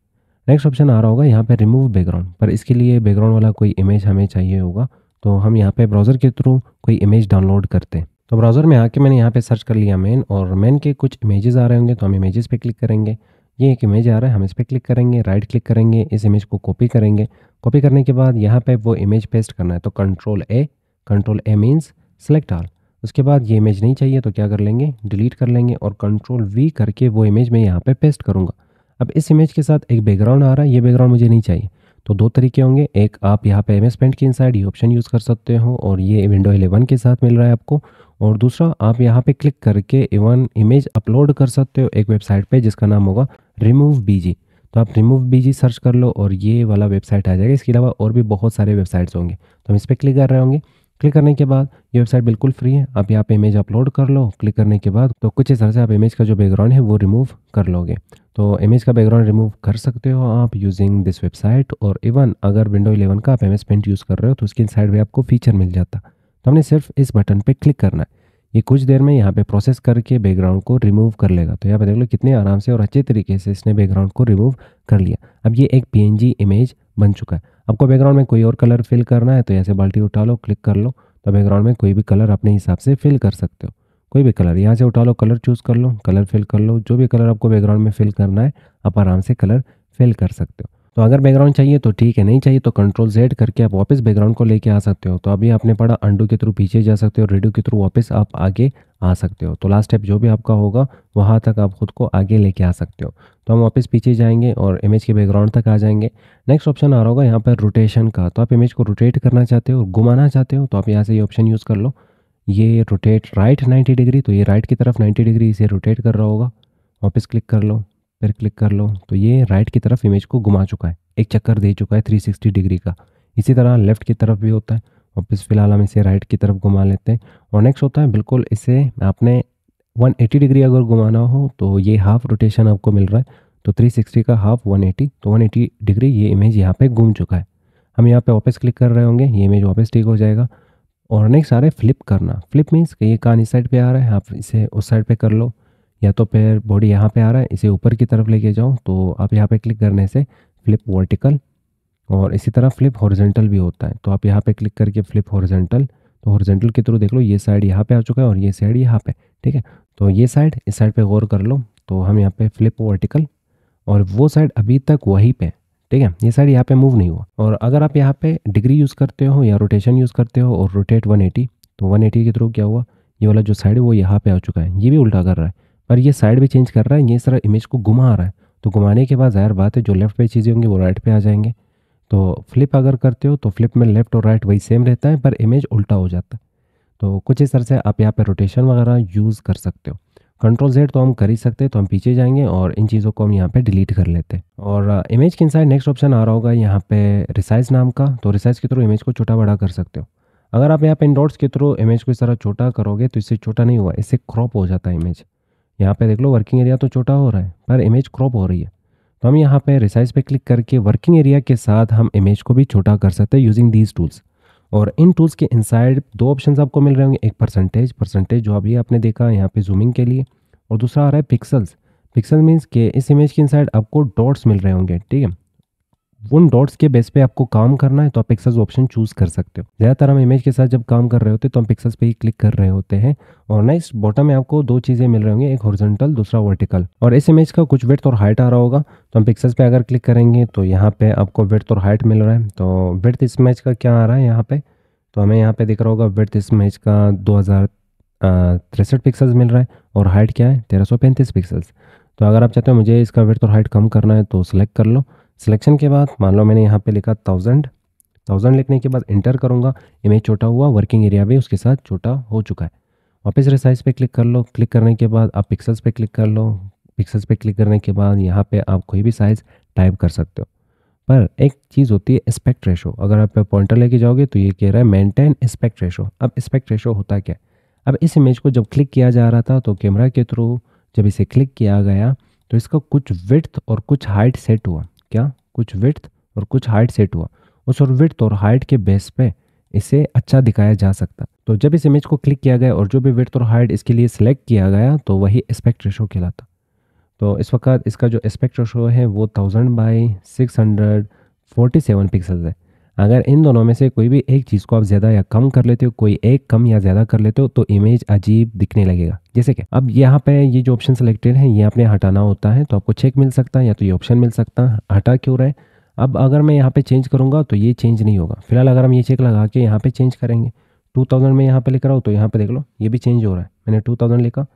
नेक्स्ट ऑप्शन आ रहा होगा यहाँ पर रिमूव बैकग्राउंड पर इसके लिए बैकग्राउंड वाला कोई इमेज हमें चाहिए होगा तो हम यहाँ पर ब्राउज़र के थ्रू कोई इमेज डाउनलोड करते हैं तो ब्राउज़र में आके मैंने यहाँ पे सर्च कर लिया मेन और मेन के कुछ इमेजेस आ रहे होंगे तो हम इमेजेस पे क्लिक करेंगे ये एक इमेज आ रहा है हम इस पर क्लिक करेंगे राइट क्लिक करेंगे इस इमेज को कॉपी करेंगे कॉपी करने के बाद यहाँ पे वो इमेज पेस्ट करना है तो control A control A means select all उसके बाद ये इमेज नहीं चाहिए तो क्या कर लेंगे डिलीट कर लेंगे और कंट्रोल वी करके वो इमेज मैं यहाँ पे पेस्ट करूँगा अब इस इमेज के साथ एक बैकग्राउंड आ रहा है ये बैकग्राउंड मुझे नहीं चाहिए तो दो तरीके होंगे एक आप यहाँ पे एम एस पेंट की इनसाइड ये ऑप्शन यूज़ कर सकते हो और ये विंडो एलेवन के साथ मिल रहा है आपको और दूसरा आप यहाँ पे क्लिक करके इवन इमेज अपलोड कर सकते हो एक वेबसाइट पे जिसका नाम होगा रिमूव बी तो आप रिमूव बी सर्च कर लो और ये वाला वेबसाइट आ जाएगा इसके अलावा और भी बहुत सारे वेबसाइट्स होंगे तो हम इस पर क्लिक कर रहे होंगे क्लिक करने के बाद ये वेबसाइट बिल्कुल फ्री है आप यहाँ पे इमेज अपलोड कर लो क्लिक करने के बाद तो कुछ इस तरह से आप इमेज का जो बैकग्राउंड है वो रिमूव कर लोगे तो इमेज का बैकग्राउंड रिमूव कर सकते हो आप यूजिंग दिस वेबसाइट और इवन अगर विंडो 11 का आप एम एस पेंट यूज़ कर रहे हो तो उसकी साइड भी आपको फीचर मिल जाता तो हमने सिर्फ इस बटन पर क्लिक करना है ये कुछ देर में यहाँ पे प्रोसेस करके बैकग्राउंड को रिमूव कर लेगा तो यहाँ पे देख लो कितने आराम से और अच्छे तरीके से इसने बैकग्राउंड को रिमूव कर लिया अब ये एक पी इमेज बन चुका है आपको बैकग्राउंड में कोई और कलर फिल करना है तो ऐसे बाल्टी उठा लो क्लिक कर लो तो बैकग्राउंड में कोई भी कलर अपने हिसाब से फिल कर सकते हो कोई भी कलर यहाँ से उठा लो कलर चूज़ कर लो कलर फिल कर लो जो भी कलर आपको बैकग्राउंड में फिल करना है आप आराम से कलर फिल कर सकते हो तो अगर बैकग्राउंड चाहिए तो ठीक है नहीं चाहिए तो कंट्रोल जेड करके आप वापस बैकग्राउंड को लेके आ सकते हो तो अभी आपने पढ़ा अंडू के थ्रू पीछे जा सकते हो रेडू के थ्रू वापस आप आगे आ सकते हो तो लास्ट स्टेप जो भी आपका होगा वहाँ तक आप खुद को आगे लेके आ सकते हो तो हम वापस पीछे जाएंगे और इमेज के बैकग्राउंड तक आ जाएंगे नेक्स्ट ऑप्शन आ रहा होगा यहाँ पर रोटेशन का तो आप इमेज को रोटेट करना चाहते हो घुमाना चाहते हो तो आप यहाँ से ये ऑप्शन यूज़ कर लो ये रोटेट राइट नाइन्टी डिग्री तो ये राइट की तरफ नाइन्टी डिग्री इसे रोटेट कर रहा होगा वापस क्लिक कर लो फिर क्लिक कर लो तो ये राइट की तरफ इमेज को घुमा चुका है एक चक्कर दे चुका है थ्री डिग्री का इसी तरह लेफ़्ट की तरफ भी होता है वापस फिलहाल हम इसे राइट की तरफ घुमा लेते हैं और नेक्स्ट होता है बिल्कुल इसे आपने 180 डिग्री अगर घुमाना हो तो ये हाफ रोटेशन आपको मिल रहा है तो 360 का हाफ 180 तो 180 डिग्री ये इमेज यहाँ पे घूम चुका है हम यहाँ पे वापस क्लिक कर रहे होंगे ये इमेज वापस ठीक हो जाएगा और नेक्स्ट आ रहा है फ्लिप करना फ्लिप मीन्स कि ये कान इस साइड पे आ रहा है आप इसे उस साइड पे कर लो या तो पैर बॉडी यहाँ पर आ रहा है इसे ऊपर की तरफ लेके जाओ तो आप यहाँ पर क्लिक करने से फ्लिप वर्टिकल और इसी तरह फ्लिप हॉरिजेंटल भी होता है तो आप यहाँ पे क्लिक करके फ्लिप हॉरिजेंटल तो हॉरिजेंटल के थ्रू देख लो ये साइड यहाँ पे आ चुका है और ये साइड यहाँ पे ठीक है तो ये साइड इस साइड पे गौर कर लो तो हम यहाँ पे फ्लिप वर्टिकल और वो साइड अभी तक वहीं पे ठीक है ये साइड यहाँ पे मूव नहीं हुआ और अगर आप यहाँ पे डिग्री यूज़ करते हो या रोटेशन यूज़ करते हो और रोटेट वन तो वन के थ्रू क्या हुआ ये वाला जो साइड है वो यहाँ पर आ चुका है ये भी उल्टा कर रहा है पर यह साइड भी चेंज कर रहा है ये सारा इमेज को घुमा रहा है तो घुमाने के बाद ज़ाहिर बात है जो लेफ्ट पे चीज़ें होंगी वो राइट पर आ जाएंगे तो फ्लिप अगर करते हो तो फ्लिप में लेफ़्ट और राइट वही सेम रहता है पर इमेज उल्टा हो जाता है तो कुछ इस तरह से आप यहाँ पर रोटेशन वगैरह यूज़ कर सकते हो कंट्रोल जेड तो हम कर ही सकते हैं तो हम पीछे जाएंगे और इन चीज़ों को हम यहाँ पे डिलीट कर लेते हैं और इमेज uh, के इनसाइड नेक्स्ट ऑप्शन आ रहा होगा यहाँ पे रिसाइज नाम का तो रिसाइज के थ्रू इमेज को छोटा बड़ा कर सकते हो अगर आप यहाँ पे इन डॉट्स के थ्रू इमेज को इस तरह छोटा करोगे तो इससे छोटा नहीं हुआ इससे क्रॉप हो जाता है इमेज यहाँ पर देख लो वर्किंग एरिया तो छोटा हो रहा है पर इमेज क्रॉप हो रही है तो हम यहाँ पर रिसाइज पर क्लिक करके वर्किंग एरिया के साथ हम इमेज को भी छोटा कर सकते हैं यूजिंग दीज टूल्स और इन टूल्स के इनसाइड दो ऑप्शंस आपको मिल रहे होंगे एक परसेंटेज परसेंटेज जो अभी आपने देखा यहाँ पे जूमिंग के लिए और दूसरा आ रहा है पिक्सल्स पिक्सल मीन्स के इस इमेज के इनसाइड आपको डॉट्स मिल रहे होंगे ठीक है उन डॉट्स के बेस पे आपको काम करना है तो आप पिक्सल्स ऑप्शन चूज कर सकते हो ज़्यादातर हम इमेज के साथ जब काम कर रहे होते हैं तो हम पिक्सल्स पे ही क्लिक कर रहे होते हैं और नेक्स्ट बॉटम में आपको दो चीज़ें मिल रही होंगी एक हॉर्जेंटल दूसरा वर्टिकल और इस इमेज का कुछ वेट और हाइट आ रहा होगा तो हम पिक्सल्स पे अगर क्लिक करेंगे तो यहाँ पे आपको वेट और हाइट मिल रहा है तो वेट इस इमेज का क्या आ रहा है यहाँ पे तो हमें यहाँ पे दिख रहा होगा वेट इस इमेज का दो तिरसठ पिक्सल्स मिल रहा है और हाइट क्या है तेरह सौ पैंतीस पिक्सल्स तो अगर आप चाहते हो मुझे इसका वेट और हाइट कम करना है तो सिलेक्ट कर लो सिलेक्शन के बाद मान लो मैंने यहाँ पे लिखा थाउजेंड थाउजेंड लिखने के बाद इंटर करूँगा इमेज छोटा हुआ वर्किंग एरिया भी उसके साथ छोटा हो चुका है वापस रिसाइज पे क्लिक कर लो क्लिक करने के बाद आप पिक्सल्स पे क्लिक कर लो पिक्सल्स पे क्लिक करने के बाद यहाँ पे आप कोई भी साइज़ टाइप कर सकते हो पर एक चीज़ होती है एस्पेक्ट रेशो अगर आप पॉइंटर लेके जाओगे तो ये कह रहा है मेनटेन एस्पेक्ट रेशो अब एस्पेक्ट रेशो होता क्या अब इस इमेज को जब क्लिक किया जा रहा था तो कैमरा के थ्रू जब इसे क्लिक किया गया तो इसका कुछ विथ और कुछ हाइट सेट हुआ क्या कुछ विथ और कुछ हाइट सेट हुआ उस और विथ और हाइट के बेस पे इसे अच्छा दिखाया जा सकता तो जब इस इमेज को क्लिक किया गया और जो भी विथ और हाइट इसके लिए सिलेक्ट किया गया तो वही एस्पेक्ट रेशो कहलाता तो इस वक्त इसका जो एस्पेक्ट रेशो है वो thousand by six hundred forty seven pixel है अगर इन दोनों में से कोई भी एक चीज़ को आप ज़्यादा या कम कर लेते हो कोई एक कम या ज़्यादा कर लेते हो तो इमेज अजीब दिखने लगेगा जैसे कि अब यहाँ पे ये जो ऑप्शन सेलेक्टेड है ये आपने हटाना होता है तो आपको चेक मिल सकता है या तो ये ऑप्शन मिल सकता है हटा क्यों रहे अब अगर मैं यहाँ पर चेंज करूँगा तो ये चेंज नहीं होगा फिलहाल अगर हम ये चेक लगा के यहाँ पे चेंज करेंगे थाउजेंड में यहाँ पर लिख रहा हूँ तो यहाँ पर देख लो ये भी चेंज हो रहा है मैंने थाउजेंड लिखा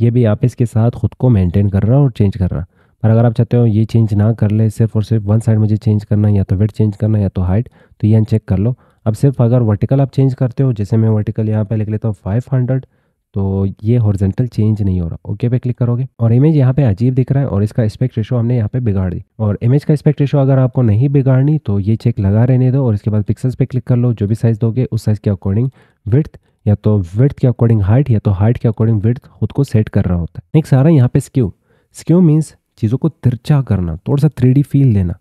ये भी आप इसके साथ खुद को मेनटेन कर रहा और चेंज कर रहा पर अगर आप चाहते हो ये चेंज ना कर ले सिर्फ और सिर्फ वन साइड मुझे चेंज करना है या तो वेट चेंज करना है या तो हाइट तो ये अनचेक कर लो अब सिर्फ अगर वर्टिकल आप चेंज करते हो जैसे मैं वर्टिकल यहाँ पर लिख लेता हूँ फाइव हंड्रेड तो ये हॉर्जेंटल चेंज नहीं हो रहा ओके पे क्लिक करोगे और इमेज यहाँ पे अजीब दिख रहा है और इसका एस्पेक्ट रेशो हमने यहाँ पे बिगाड़ दी और इमेज का स्पेक्ट रेशो अगर आपको नहीं बिगाड़नी तो ये चेक लगा रहने दो और इसके बाद पिक्सल्स पे क्लिक कर लो जो भी साइज दोगे उस साइज के अकॉर्डिंग विथ या तो विथ के अकॉर्डिंग हाइट या तो हाइट के अकॉर्डिंग विर्थ खुद को सेट कर रहा होता है नेक्स्ट आ रहा है यहाँ पे स्क्यू स्क्यू मीन्स चीज़ों को तिरचा करना थोड़ा सा थ्री फील देना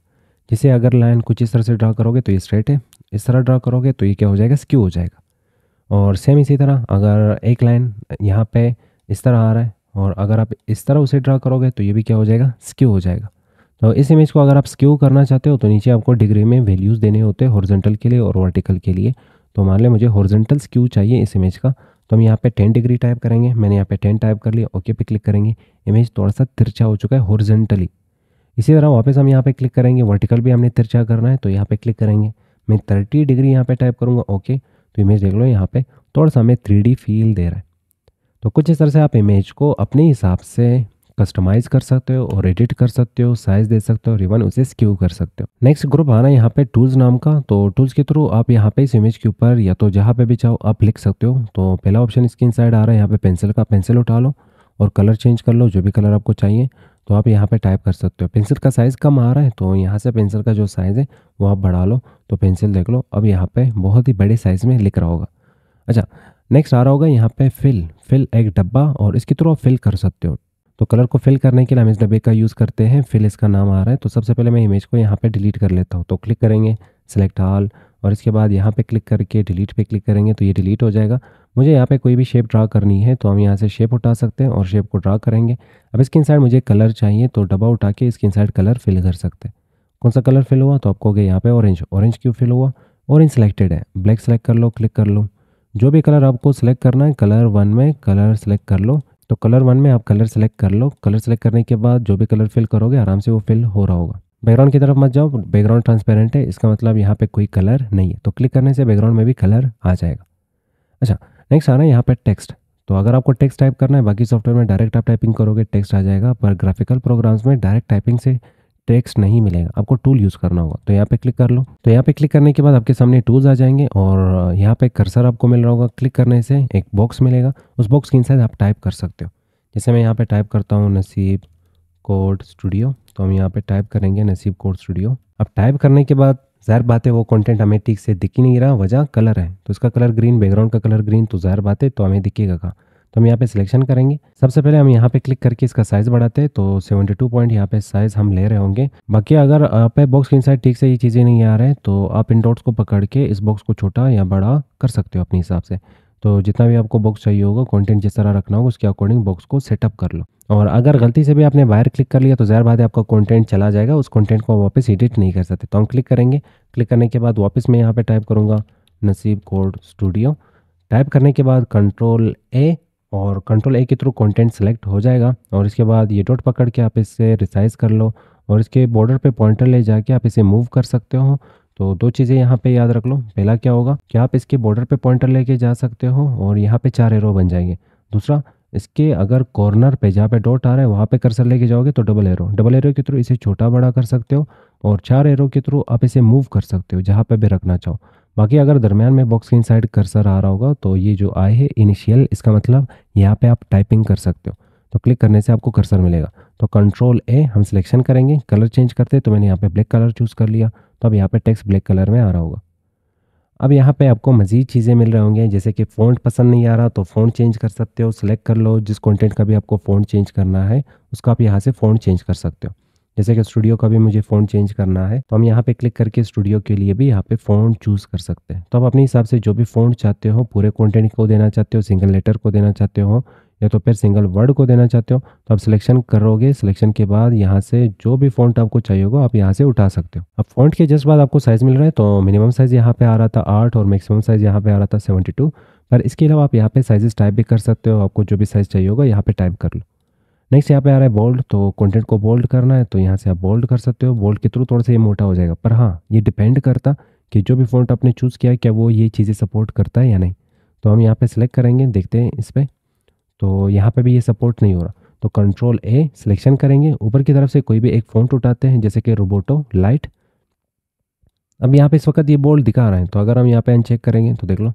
जैसे अगर लाइन कुछ इस तरह से ड्रा करोगे तो ये स्ट्रेट है इस तरह ड्रा करोगे तो ये क्या हो जाएगा स्क्यू हो जाएगा और सेम इसी तरह अगर एक लाइन यहाँ पे इस तरह आ रहा है और अगर आप इस तरह उसे ड्रा करोगे तो ये भी क्या हो जाएगा स्क्यू हो जाएगा तो इस इमेज को अगर आप स्क्यू करना चाहते हो तो नीचे आपको डिग्री में वैल्यूज़ देने होते हैं हॉर्जेंटल के लिए और वर्टिकल के लिए तो मान लें मुझे हॉर्जेंटल स्क्यू चाहिए इस इमेज का तो हम यहाँ पे टेन डिग्री टाइप करेंगे मैंने यहाँ पे टेन टाइप कर लिया ओके पे क्लिक करेंगे इमेज थोड़ा सा तिरछा हो चुका है हॉर्जेंटली इसी तरह वापस हम यहाँ पे क्लिक करेंगे वर्टिकल भी हमने तिरछा करना है तो यहाँ पे क्लिक करेंगे मैं थर्टी डिग्री यहाँ पे टाइप करूँगा ओके तो इमेज देख लो यहाँ पे थोड़ा सा हमें थ्री फील दे रहा है तो कुछ इस तरह से आप इमेज को अपने हिसाब से कस्टमाइज़ कर सकते हो और एडिट कर सकते हो साइज़ दे सकते हो और इवन उसे स्क्यू कर सकते हो नेक्स्ट ग्रुप आना यहाँ पे टूल्स नाम का तो टूल्स के थ्रू आप यहाँ पे इस इमेज के ऊपर या तो जहाँ पे भी चाहो आप लिख सकते हो तो पहला ऑप्शन स्क्रीन साइड आ रहा है यहाँ पे पेंसिल का पेंसिल उठा लो और कलर चेंज कर लो जो भी कलर आपको चाहिए तो आप यहाँ पे टाइप कर सकते हो पेंसिल का साइज़ कम आ रहा है तो यहाँ से पेंसिल का जो साइज़ है वो आप बढ़ा लो तो पेंसिल देख लो अब यहाँ पे बहुत ही बड़े साइज़ में लिख रहा होगा अच्छा नेक्स्ट आ रहा होगा यहाँ पे फिल फिल एक डब्बा और इसके थ्रू आप फिल कर सकते हो तो कलर को फिल करने के लिए हम इस डब्बे का यूज़ करते हैं फिल इसका नाम आ रहा है तो सबसे पहले मैं इमेज को यहाँ पर डिलीट कर लेता हूँ तो क्लिक करेंगे सेलेक्ट हाल और इसके बाद यहाँ पर क्लिक करके डिलीट पर क्लिक करेंगे तो ये डिलीट हो जाएगा मुझे यहाँ पे कोई भी शेप ड्रा करनी है तो हम यहाँ से शेप उठा सकते हैं और शेप को ड्रा करेंगे अब इसके इनसाइड मुझे कलर चाहिए तो डब्बा उठा के इसके इनसाइड कलर फिल कर सकते हैं कौन सा कलर फिल हुआ तो आपको गए यहाँ पे ऑरेंज ऑरेंज क्यों फिल हुआ ऑरेंज सेलेक्टेड है ब्लैक सेलेक्ट कर लो क्लिक कर लो जो भी कलर आपको सेलेक्ट करना है कलर वन में कलर सेलेक्ट कर लो तो कलर वन में आप कलर सेलेक्ट कर लो कलर सेलेक्ट करने के बाद जो भी कलर फिल करोगे आराम से वो फिल हो रहा होगा बैकग्राउंड की तरफ मत जाओ बैकग्राउंड ट्रांसपेरेंट है इसका मतलब यहाँ पे कोई कलर नहीं है तो क्लिक करने से बैकग्राउंड में भी कलर आ जाएगा अच्छा नेक्स्ट आ रहा है यहाँ पर टेक्स्ट तो अगर आपको टेक्स्ट टाइप करना है बाकी सॉफ्टवेयर में डायरेक्ट आप टाइपिंग करोगे टेक्स्ट आ जाएगा पर ग्राफिकल प्रोग्राम्स में डायरेक्ट टाइपिंग से टेक्स्ट नहीं मिलेगा आपको टूल यूज़ करना होगा तो यहाँ पे क्लिक कर लो तो यहाँ पे क्लिक करने के बाद आपके सामने टूल्स आ जाएंगे और यहाँ पे कर्सर आपको मिल रहा होगा क्लिक करने से एक बॉक्स मिलेगा उस बॉक्स के इनसाइड आप टाइप कर सकते हो जैसे मैं यहाँ पे टाइप करता हूँ नसीब कोड स्टूडियो तो हम यहाँ पे टाइप करेंगे नसीब कोड स्टूडियो अब टाइप करने के बाद ज़ाहिर बात है वो कंटेंट हमें ठीक से दिख ही नहीं रहा वजह कलर है तो इसका कलर ग्रीन बैकग्राउंड का कलर ग्रीन तो ज़ाहिर बात है तो हमें दिखेगा कहाँ तो हम यहाँ पे सिलेक्शन करेंगे सबसे पहले हम यहाँ पे क्लिक करके इसका साइज बढ़ाते हैं तो 72 पॉइंट यहाँ पे साइज हम ले रहे होंगे बाकी अगर आप बॉक्स के इनसाइड ठीक से ये चीज़ें नहीं आ रहे तो आप इन डॉट्स को पकड़ के इस बॉक्स को छोटा या बड़ा कर सकते हो अपने हिसाब से तो जितना भी आपको बॉक्स चाहिए होगा कंटेंट जिस तरह रखना होगा उसके अकॉर्डिंग बॉक्स को सेटअप कर लो और अगर गलती से भी आपने वायर क्लिक कर लिया तो ज़ाहिर बात है आपका कंटेंट चला जाएगा उस कंटेंट को वापस एडिट नहीं कर सकते तो हम क्लिक करेंगे क्लिक करने के बाद वापस मैं यहाँ पर टाइप करूँगा नसीब कोड स्टूडियो टाइप करने के बाद कंट्रोल ए और कंट्रोल ए के थ्रू कॉन्टेंट सेलेक्ट हो जाएगा और इसके बाद ये डॉट पकड़ के आप इससे रिसाइज कर लो और इसके बॉर्डर पर पॉइंटर ले जाके आप इसे मूव कर सकते हो तो दो चीज़ें यहाँ पे याद रख लो पहला क्या होगा कि आप इसके बॉर्डर पे पॉइंटर लेके जा सकते हो और यहाँ पे चार एरो बन जाएंगे दूसरा इसके अगर कॉर्नर पे जहाँ पे डॉट आ रहा है वहाँ पे कर्सर लेके जाओगे तो डबल एरो डबल एरो के थ्रू इसे छोटा बड़ा कर सकते हो और चार एरो के थ्रू आप इसे मूव कर सकते हो जहाँ पे भी रखना चाहो बाकी अगर दरमियान में बॉक्स के इनसाइड कर्सर आ रहा होगा तो ये जो आए है इनिशियल इसका मतलब यहाँ पे आप टाइपिंग कर सकते हो तो क्लिक करने से आपको कर्सर मिलेगा तो कंट्रोल ए हम सिलेक्शन करेंगे कलर चेंज करते तो मैंने यहाँ पे ब्लैक कलर चूज़ कर लिया तो अब यहाँ पे टेक्स्ट ब्लैक कलर में आ रहा होगा अब यहाँ पे आपको मज़ीद चीज़ें मिल रही होंगी जैसे कि फ़ॉन्ट पसंद नहीं आ रहा तो फ़ॉन्ट चेंज कर सकते हो सिलेक्ट कर लो जिस कंटेंट का भी आपको फ़ॉन्ट चेंज करना है उसका आप यहाँ से फ़ॉन्ट चेंज कर सकते हो जैसे कि स्टूडियो का भी मुझे फ़ॉन्ट चेंज करना है तो हम यहाँ पे क्लिक करके स्टूडियो के लिए भी यहाँ पे फ़ॉन्ट चूज़ कर सकते हैं तो आप अपने हिसाब से जो भी फ़ॉन्ट चाहते हो पूरे कॉन्टेंट को देना चाहते हो सिंगल लेटर को देना चाहते हो या तो फिर सिंगल वर्ड को देना चाहते हो तो आप सिलेक्शन करोगे सिलेक्शन के बाद यहाँ से जो भी फॉन्ट आपको चाहिए होगा आप यहाँ से उठा सकते हो अब फॉन्ट के जस्ट बाद आपको साइज़ मिल रहा है तो मिनिमम साइज़ यहाँ पे आ रहा था आठ और मैक्सिमम साइज़ यहाँ पे आ रहा था सेवेंटी टू पर इसके अलावा आप यहाँ पे साइजेस टाइप भी कर सकते हो आपको जो भी साइज़ चाहिए होगा यहाँ पे टाइप कर लो नेक्स्ट यहाँ पे आ रहा है बोल्ड तो कंटेंट को बोल्ड करना है तो यहाँ से आप बोल्ड कर सकते हो बोल्ड के थ्रू थोड़ा सा ये मोटा हो जाएगा पर हाँ ये डिपेंड करता कि जो भी फॉन्ट आपने चूज़ किया क्या वो ये चीज़ें सपोर्ट करता है या नहीं तो हम यहाँ पे सिलेक्ट करेंगे देखते हैं इस पर तो यहाँ पे भी ये सपोर्ट नहीं हो रहा तो कंट्रोल ए सिलेक्शन करेंगे ऊपर की तरफ से कोई भी एक फ़ॉन्ट उठाते हैं जैसे कि रोबोटो लाइट अब यहाँ पे इस वक्त ये बोल्ड दिखा रहे हैं तो अगर हम यहाँ पे अनचेक करेंगे तो देख लो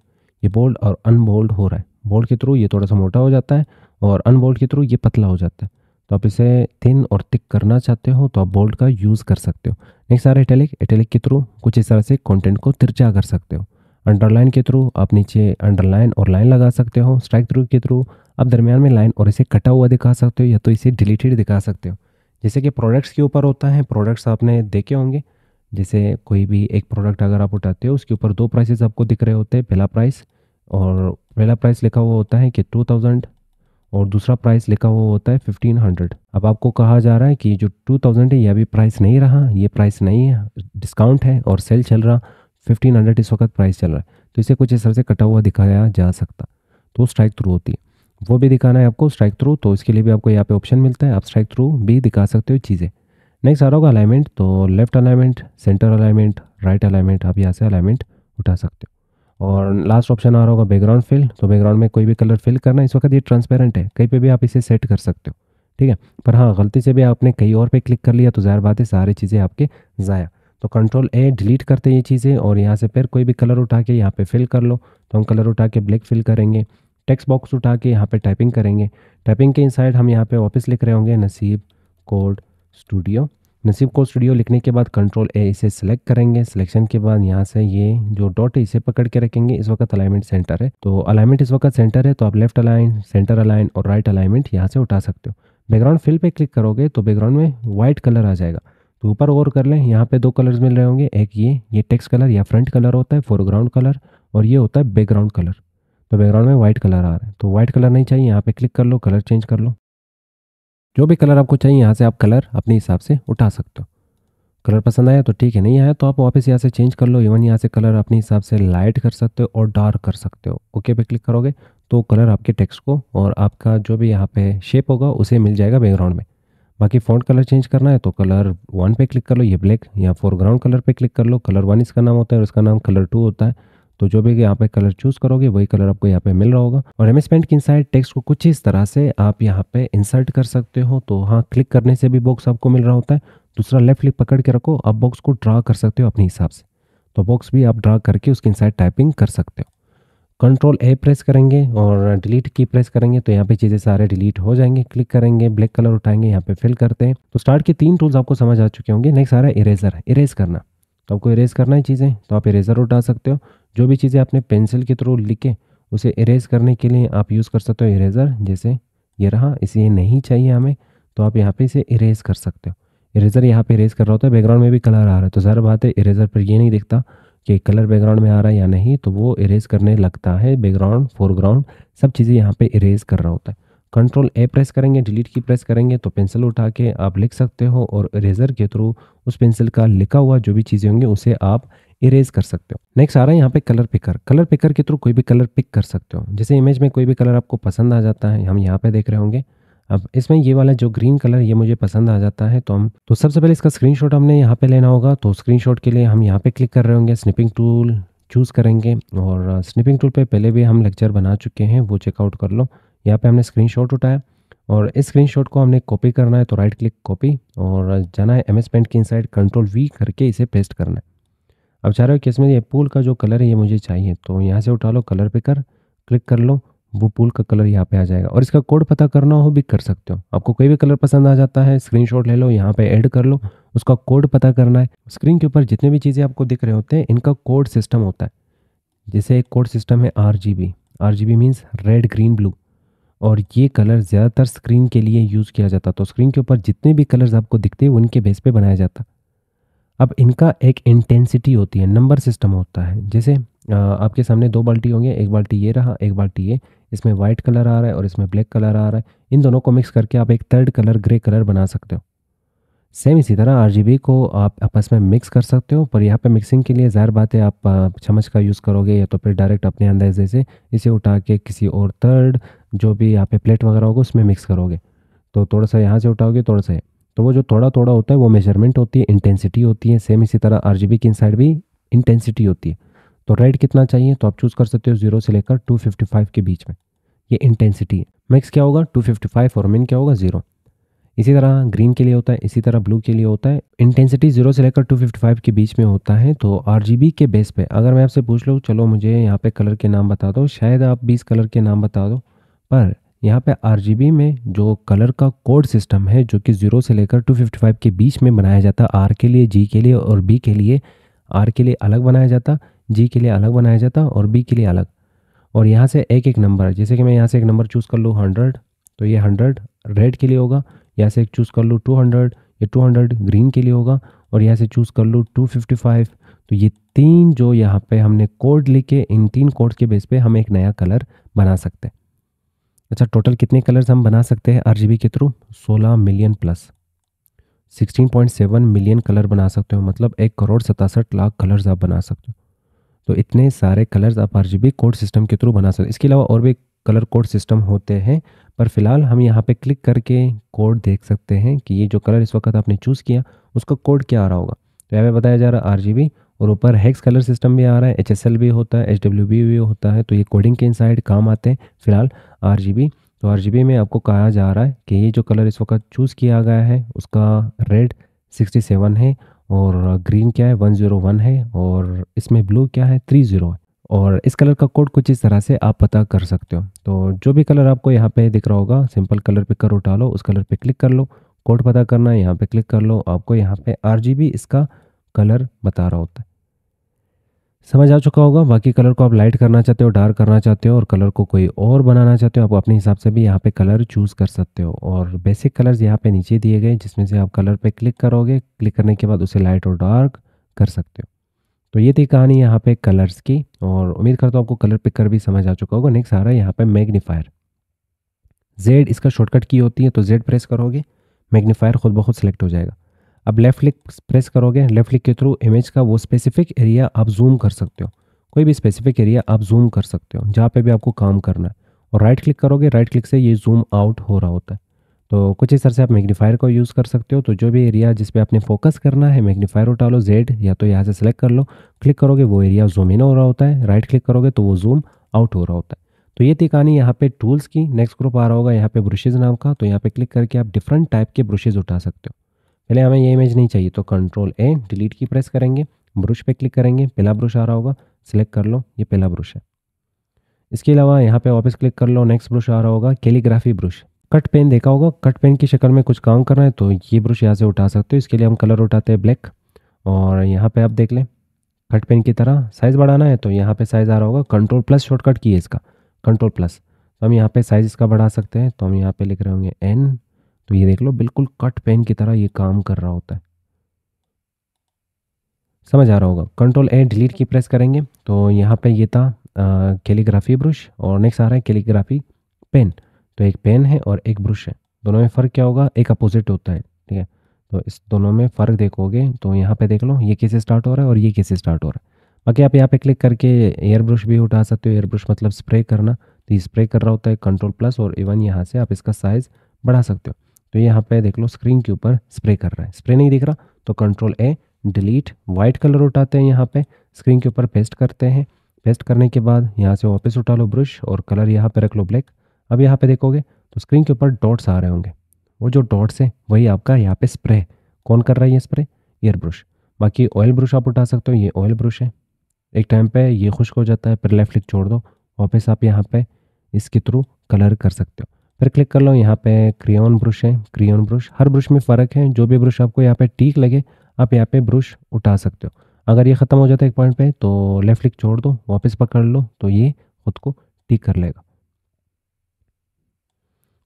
ये बोल्ड और अनबोल्ड हो रहा है बोल्ड के थ्रू ये थोड़ा सा मोटा हो जाता है और अनबोल्ड के थ्रू ये पतला हो जाता है तो आप इसे थिन और तिक करना चाहते हो तो आप बोल्ड का यूज़ कर सकते हो नेक्स्ट आ रहा है एटेलिक एटेलिक के थ्रू कुछ इस तरह से कॉन्टेंट को तिरचा कर सकते हो अंडरलाइन के थ्रू आप नीचे अंडरलाइन और लाइन लगा सकते हो स्ट्राइक थ्रू के थ्रू आप दरमियान में लाइन और इसे कटा हुआ दिखा सकते हो या तो इसे डिलीटेड दिखा सकते हो जैसे कि प्रोडक्ट्स के ऊपर होता है प्रोडक्ट्स आपने देखे होंगे जैसे कोई भी एक प्रोडक्ट अगर आप उठाते हो उसके ऊपर दो प्राइसेस आपको दिख रहे होते हैं पहला प्राइस और पहला प्राइस लिखा हुआ होता है कि टू थाउजेंड और दूसरा प्राइस लिखा हुआ होता है फिफ्टीन हंड्रेड अब आपको कहा जा रहा है कि जो टू थाउजेंड है यह अभी प्राइस नहीं रहा ये प्राइस नहीं है डिस्काउंट है और सेल चल रहा फिफ्टीन हंड्रेड इस वक्त प्राइस चल रहा है तो इसे कुछ इस तरह से कटा हुआ दिखाया जा सकता तो स्ट्राइक थ्रू होती है वो भी दिखाना है आपको स्ट्राइक थ्रू तो इसके लिए भी आपको यहाँ पे ऑप्शन मिलता है आप स्ट्राइक थ्रू भी दिखा सकते हो चीज़ें नेक्स्ट आ रहा होगा अलाइनमेंट तो left alignment centre alignment right alignment आप यहाँ से अलाइनमेंट उठा सकते हो और लास्ट ऑप्शन आ रहा होगा बैकग्राउंड फिल तो बैकग्राउंड में कोई भी कलर फिल करना इस वक्त ये ट्रांसपेरेंट है कहीं पर भी आप इसे सेट कर सकते हो ठीक है पर हाँ गलती से भी आपने कहीं और पर क्लिक कर लिया तो ज़ाहिर बात है सारी चीज़ें आपके ज़ाया तो कंट्रोल ए डिलीट करते हैं ये चीज़ें और यहाँ से फिर कोई भी कलर उठा के यहाँ पे फिल कर लो तो हम कलर उठा के ब्लैक फिल करेंगे टेक्स्ट बॉक्स उठा के यहाँ पे टाइपिंग करेंगे टाइपिंग के इनसाइड हम यहाँ पे वापस लिख रहे होंगे नसीब कोड स्टूडियो नसीब कोड स्टूडियो लिखने के बाद कंट्रोल ए इसे सिलेक्ट करेंगे सिलेक्शन के बाद यहाँ से ये जो डॉट है इसे पकड़ के रखेंगे इस वक्त अलाइनमेंट सेंटर है तो अलाइनमेंट इस वक्त सेंटर है तो आप लेफ्ट अलाइन सेंटर अलाइन और राइट अलाइनमेंट यहाँ से उठा सकते हो बैकग्राउंड फिल पर क्लिक करोगे तो बैकग्राउंड में वाइट कलर आ जाएगा तो ऊपर और कर लें यहाँ पे दो कलर्स मिल रहे होंगे एक ये ये टेक्स्ट कलर या फ्रंट कलर होता है फोरग्राउंड कलर और ये होता है बैकग्राउंड कलर तो बैकग्राउंड में वाइट कलर आ रहा है तो वाइट कलर नहीं चाहिए यहाँ पे क्लिक कर लो कलर चेंज कर लो जो भी कलर आपको चाहिए यहाँ से आप कलर अपने हिसाब से उठा सकते हो कलर पसंद आया तो ठीक है नहीं आया तो आप वापस यहाँ से चेंज कर लो इवन यहाँ से कलर अपने हिसाब से लाइट कर सकते हो और डार्क कर सकते हो ओके पे क्लिक करोगे तो कलर आपके टेक्स्ट को और आपका जो भी यहाँ पे शेप होगा उसे मिल जाएगा बैकग्राउंड में बाकी फ़ॉन्ट कलर चेंज करना है तो कलर वन पे क्लिक कर लो ये ब्लैक या फोरग्राउंड कलर पे क्लिक कर लो कलर वन इसका नाम होता है और इसका नाम कलर टू होता है तो जो भी यहाँ पे कलर चूज करोगे वही कलर आपको यहाँ पे मिल रहा होगा और एमएस पेंट की इनसाइड टेक्स्ट को कुछ इस तरह से आप यहाँ पे इंसर्ट कर सकते हो तो हाँ क्लिक करने से भी बॉक्स आपको मिल रहा होता है दूसरा लेफ्ट क्लिक पकड़ के रखो आप बॉक्स को ड्रा कर सकते हो अपने हिसाब से तो बॉक्स भी आप ड्रा करके उसकी इनसाइड टाइपिंग कर सकते हो कंट्रोल ए प्रेस करेंगे और डिलीट की प्रेस करेंगे तो यहाँ पे चीज़ें सारे डिलीट हो जाएंगे क्लिक करेंगे ब्लैक कलर उठाएंगे यहाँ पे फिल करते हैं तो स्टार्ट के तीन टूल्स आपको समझ आ चुके होंगे नेक्स्ट आ रहा है इरेजर इरेज करना तो आपको इरेज करना है चीज़ें तो आप इरेजर उठा सकते हो जो भी चीज़ें आपने पेंसिल के थ्रू लिखे उसे इरेज करने के लिए आप यूज़ कर सकते हो इरेज़र जैसे ये रहा इसे ये नहीं चाहिए हमें तो आप यहाँ पे इसे इरेज कर सकते हो इरेज़र यहाँ पे इरेज कर रहा होता है बैकग्राउंड में भी कलर आ रहा है तो ज़रा बात है इरेज़र पर ये नहीं दिखता कि कलर बैकग्राउंड में आ रहा है या नहीं तो वो इरेज करने लगता है बैकग्राउंड फोरग्राउंड सब चीज़ें यहाँ पर इरेज कर रहा होता है कंट्रोल ए प्रेस करेंगे डिलीट की प्रेस करेंगे तो पेंसिल उठा के आप लिख सकते हो और इरेज़र के थ्रू उस पेंसिल का लिखा हुआ जो भी चीज़ें होंगी उसे आप इरेज कर सकते हो नेक्स्ट आ रहा है यहाँ पे कलर पिकर कलर पिकर के थ्रू कोई भी कलर पिक कर सकते हो जैसे इमेज में कोई भी कलर आपको पसंद आ जाता है हम यहाँ पे देख रहे होंगे अब इसमें ये वाला जो ग्रीन कलर ये मुझे पसंद आ जाता है तो हम तो सबसे पहले इसका स्क्रीनशॉट हमने यहाँ पे लेना होगा तो स्क्रीनशॉट के लिए हम यहाँ पे क्लिक कर रहे होंगे स्निपिंग टूल चूज़ करेंगे और स्निपिंग टूल पे पहले भी हम लेक्चर बना चुके हैं वो चेकआउट कर लो यहाँ पे हमने स्क्रीन उठाया और इस स्क्रीन को हमने कॉपी करना है तो राइट क्लिक कॉपी और जाना है एम एस पेंट की इन कंट्रोल वी करके इसे पेस्ट करना है अब चाह रहे हो कि इसमें ये पूल का जो कलर है ये मुझे चाहिए तो यहाँ से उठा लो कलर पे कर क्लिक कर लो वो पूल का कलर यहाँ पे आ जाएगा और इसका कोड पता करना हो भी कर सकते हो आपको कोई भी कलर पसंद आ जाता है स्क्रीनशॉट ले लो यहाँ पे ऐड कर लो उसका कोड पता करना है स्क्रीन के ऊपर जितने भी चीज़ें आपको दिख रहे होते हैं इनका कोड सिस्टम होता है जैसे एक कोड सिस्टम है R G B R G B means red green blue और ये कलर ज़्यादातर स्क्रीन के लिए यूज़ किया जाता तो स्क्रीन के ऊपर जितने भी कलर्स आपको दिखते हैं उनके बेस पे बनाया जाता अब इनका एक इंटेंसिटी होती है नंबर सिस्टम होता है जैसे आपके सामने दो बाल्टी होंगे एक बाल्टी ये रहा एक बाल्टी ये इसमें वाइट कलर आ रहा है और इसमें ब्लैक कलर आ रहा है इन दोनों को मिक्स करके आप एक थर्ड कलर ग्रे कलर बना सकते हो सेम इसी तरह आर को आप आपस में मिक्स कर सकते हो पर यहाँ पे मिक्सिंग के लिए ज़ाहिर बात है आप चम्मच का यूज़ करोगे या तो फिर डायरेक्ट अपने अंदाजे से इसे उठा के किसी और थर्ड जो भी यहाँ पे प्लेट वगैरह होगा उसमें मिक्स करोगे तो थोड़ा सा यहाँ से उठाओगे थोड़ा सा तो वो जो थोड़ा थोड़ा होता है वो मेजरमेंट होती है इंटेंसिटी होती है सेम इसी तरह आर जी की इनसाइड भी इंटेंसिटी होती है तो रेड कितना चाहिए तो आप चूज़ कर सकते हो जीरो से लेकर टू फिफ्टी फाइव के बीच में ये इंटेंसिटी है मैक्स क्या होगा टू फिफ्टी फाइव और मिन क्या होगा ज़ीरो इसी तरह ग्रीन के लिए होता है इसी तरह ब्लू के लिए होता है इंटेंसिटी जीरो से लेकर टू फिफ्टी फाइव के बीच में होता है तो आर जी बी के बेस पे अगर मैं आपसे पूछ लूँ चलो मुझे यहाँ पे कलर के नाम बता दो शायद आप बीस कलर के नाम बता दो पर यहाँ पे आर में जो कलर का कोड सिस्टम है जो कि ज़ीरो से लेकर 255 के बीच में बनाया जाता आर के लिए जी के लिए और बी के लिए आर के लिए अलग बनाया जाता जी के लिए अलग बनाया जाता और बी के लिए अलग और यहाँ से एक एक नंबर जैसे कि मैं यहाँ से एक नंबर चूज़ कर लूँ हंड्रेड तो ये हंड्रेड रेड के लिए होगा यहाँ से एक चूज़ कर लूँ टू हंड्रेड ये टू हंड्रेड ग्रीन के लिए होगा और यहाँ से चूज़ कर लूँ टू फिफ्टी फाइव तो ये तीन जो यहाँ पे हमने कोड लिखे इन तीन कोड के बेस पे हम एक नया कलर बना सकते हैं अच्छा टोटल कितने कलर्स हम बना सकते हैं आर के through 16 million plus 16.7 million colour बना सकते हो मतलब एक करोड़ सतासठ लाख कलर्स आप बना सकते हो तो इतने सारे कलर्स आप आर कोड सिस्टम के थ्रू बना सकते हो इसके अलावा और भी कलर कोड सिस्टम होते हैं पर फिलहाल हम यहाँ पे क्लिक करके कोड देख सकते हैं कि ये जो कलर इस वक्त आपने चूज़ किया उसका कोड क्या आ रहा होगा तो यहाँ पर बताया जा रहा है आर और ऊपर हेक्स कलर सिस्टम भी आ रहा है एच भी होता है एच भी होता है तो ये कोडिंग के इनसाइड काम आते हैं फिलहाल आर तो आर में आपको कहा जा रहा है कि ये जो कलर इस वक्त चूज़ किया गया है उसका रेड 67 है और ग्रीन क्या है 101 है और इसमें ब्लू क्या है ज़ीरो है और इस कलर का कोड कुछ इस तरह से आप पता कर सकते हो तो जो भी कलर आपको यहाँ पे दिख रहा होगा सिंपल कलर पिकर उठा लो उस कलर पे क्लिक कर लो कोड पता करना है यहाँ पे क्लिक कर लो आपको यहाँ पे आर इसका कलर बता रहा होता है समझ आ चुका होगा बाकी कलर को आप लाइट करना चाहते हो डार्क करना चाहते हो और कलर को कोई और बनाना चाहते हो आप अपने हिसाब से भी यहाँ पे कलर चूज़ कर सकते हो और बेसिक कलर्स यहाँ पे नीचे दिए गए जिसमें से आप कलर पे क्लिक करोगे क्लिक करने के बाद उसे लाइट और डार्क कर सकते हो तो ये थी कहानी यहाँ पे कलर्स की और उम्मीद करता हूँ आपको कलर पिक भी समझ आ चुका होगा नेक्स्ट आ रहा है यहाँ पर मैग्नीफायर जेड इसका शॉर्टकट की होती है तो जेड प्रेस करोगे मैग्नीफायर खुद ब खुद सेलेक्ट हो जाएगा अब लेफ्ट क्लिक प्रेस करोगे लेफ्ट क्लिक के थ्रू इमेज का वो स्पेसिफिक एरिया आप जूम कर सकते हो कोई भी स्पेसिफिक एरिया आप जूम कर सकते हो जहाँ पे भी आपको काम करना है और राइट क्लिक करोगे राइट क्लिक से ये जूम आउट हो रहा होता है तो कुछ इस तरह से आप मैग्नीफायर को यूज़ कर सकते हो तो जो भी एरिया जिस पे आपने फोकस करना है मैग्नीफायर उठा लो जेड या तो यहाँ से सेलेक्ट कर लो क्लिक करोगे वो एरिया जूम इन हो रहा होता है राइट क्लिक करोगे तो वो जूम आउट हो रहा होता है तो ये थी कहानी यहाँ पे टूल्स की नेक्स्ट ग्रुप आ रहा होगा यहाँ पे ब्रशेज़ नाम का तो यहाँ पे क्लिक करके आप डिफरेंट टाइप के ब्रशेज़ उठा सकते हो पहले हमें ये इमेज नहीं चाहिए तो control A delete key press करेंगे ब्रश पे क्लिक करेंगे पहला ब्रश आ रहा होगा सिलेक्ट कर लो ये पहला ब्रश है इसके अलावा यहाँ पे वापस क्लिक कर लो नेक्स्ट ब्रश आ रहा होगा कैलीग्राफी ब्रश कट पेन देखा होगा कट पेन की शक्ल में कुछ काम करना है तो ये ब्रश यहाँ से उठा सकते हो इसके लिए हम कलर उठाते हैं ब्लैक और यहाँ पर आप देख लें कट पेन की तरह साइज़ बढ़ाना है तो यहाँ पर साइज़ आ रहा होगा कंट्रोल प्लस शॉर्टकट की है इसका कंट्रोल प्लस तो हम यहाँ पर साइज़ इसका बढ़ा सकते हैं तो हम यहाँ पर लिख रहे होंगे एन तो ये देख लो बिल्कुल कट पेन की तरह ये काम कर रहा होता है समझ आ रहा होगा control A delete key press करेंगे तो यहाँ पे ये था कैलीग्राफी ब्रश और नेक्स्ट आ रहा है कैलीग्राफी पेन तो एक पेन है और एक ब्रश है दोनों में फ़र्क क्या होगा एक अपोजिट होता है ठीक है तो इस दोनों में फ़र्क देखोगे तो यहाँ पे देख लो ये कैसे स्टार्ट हो रहा है और ये कैसे स्टार्ट हो रहा है बाकी आप यहाँ पे क्लिक करके एयर ब्रश भी उठा सकते हो एयर ब्रश मतलब स्प्रे करना तो ये स्प्रे कर रहा होता है कंट्रोल प्लस और इवन यहाँ से आप इसका साइज़ बढ़ा सकते हो जो तो यहाँ पे देख लो स्क्रीन के ऊपर स्प्रे कर रहा है स्प्रे नहीं दिख रहा तो control A delete white colour उठाते हैं यहाँ पे स्क्रीन के ऊपर पेस्ट करते हैं पेस्ट करने के बाद यहाँ से वापस उठा लो ब्रश और कलर यहाँ पे रख लो ब्लैक अब यहाँ पे देखोगे तो स्क्रीन के ऊपर डॉट्स आ रहे होंगे वो जो डॉट्स है वही आपका यहाँ पे स्प्रे कौन कर रहा है ये स्प्रे ईयर ब्रश बाकी ऑयल ब्रश आप उठा सकते हो ये ऑयल ब्रश है एक टाइम पर ये खुश्क हो जाता है फिर लेफ्ट लिख छोड़ दो वापस आप यहाँ पर इसके थ्रू कलर कर सकते हो फिर क्लिक कर लो यहाँ पे क्रियोन ब्रश है क्रियोन ब्रश हर ब्रश में फ़र्क है जो भी ब्रश आपको यहाँ पे ठीक लगे आप यहाँ पे ब्रश उठा सकते हो अगर ये ख़त्म हो जाता है एक पॉइंट पे तो लेफ्ट क्लिक छोड़ दो वापस पकड़ लो तो ये खुद को ठीक कर लेगा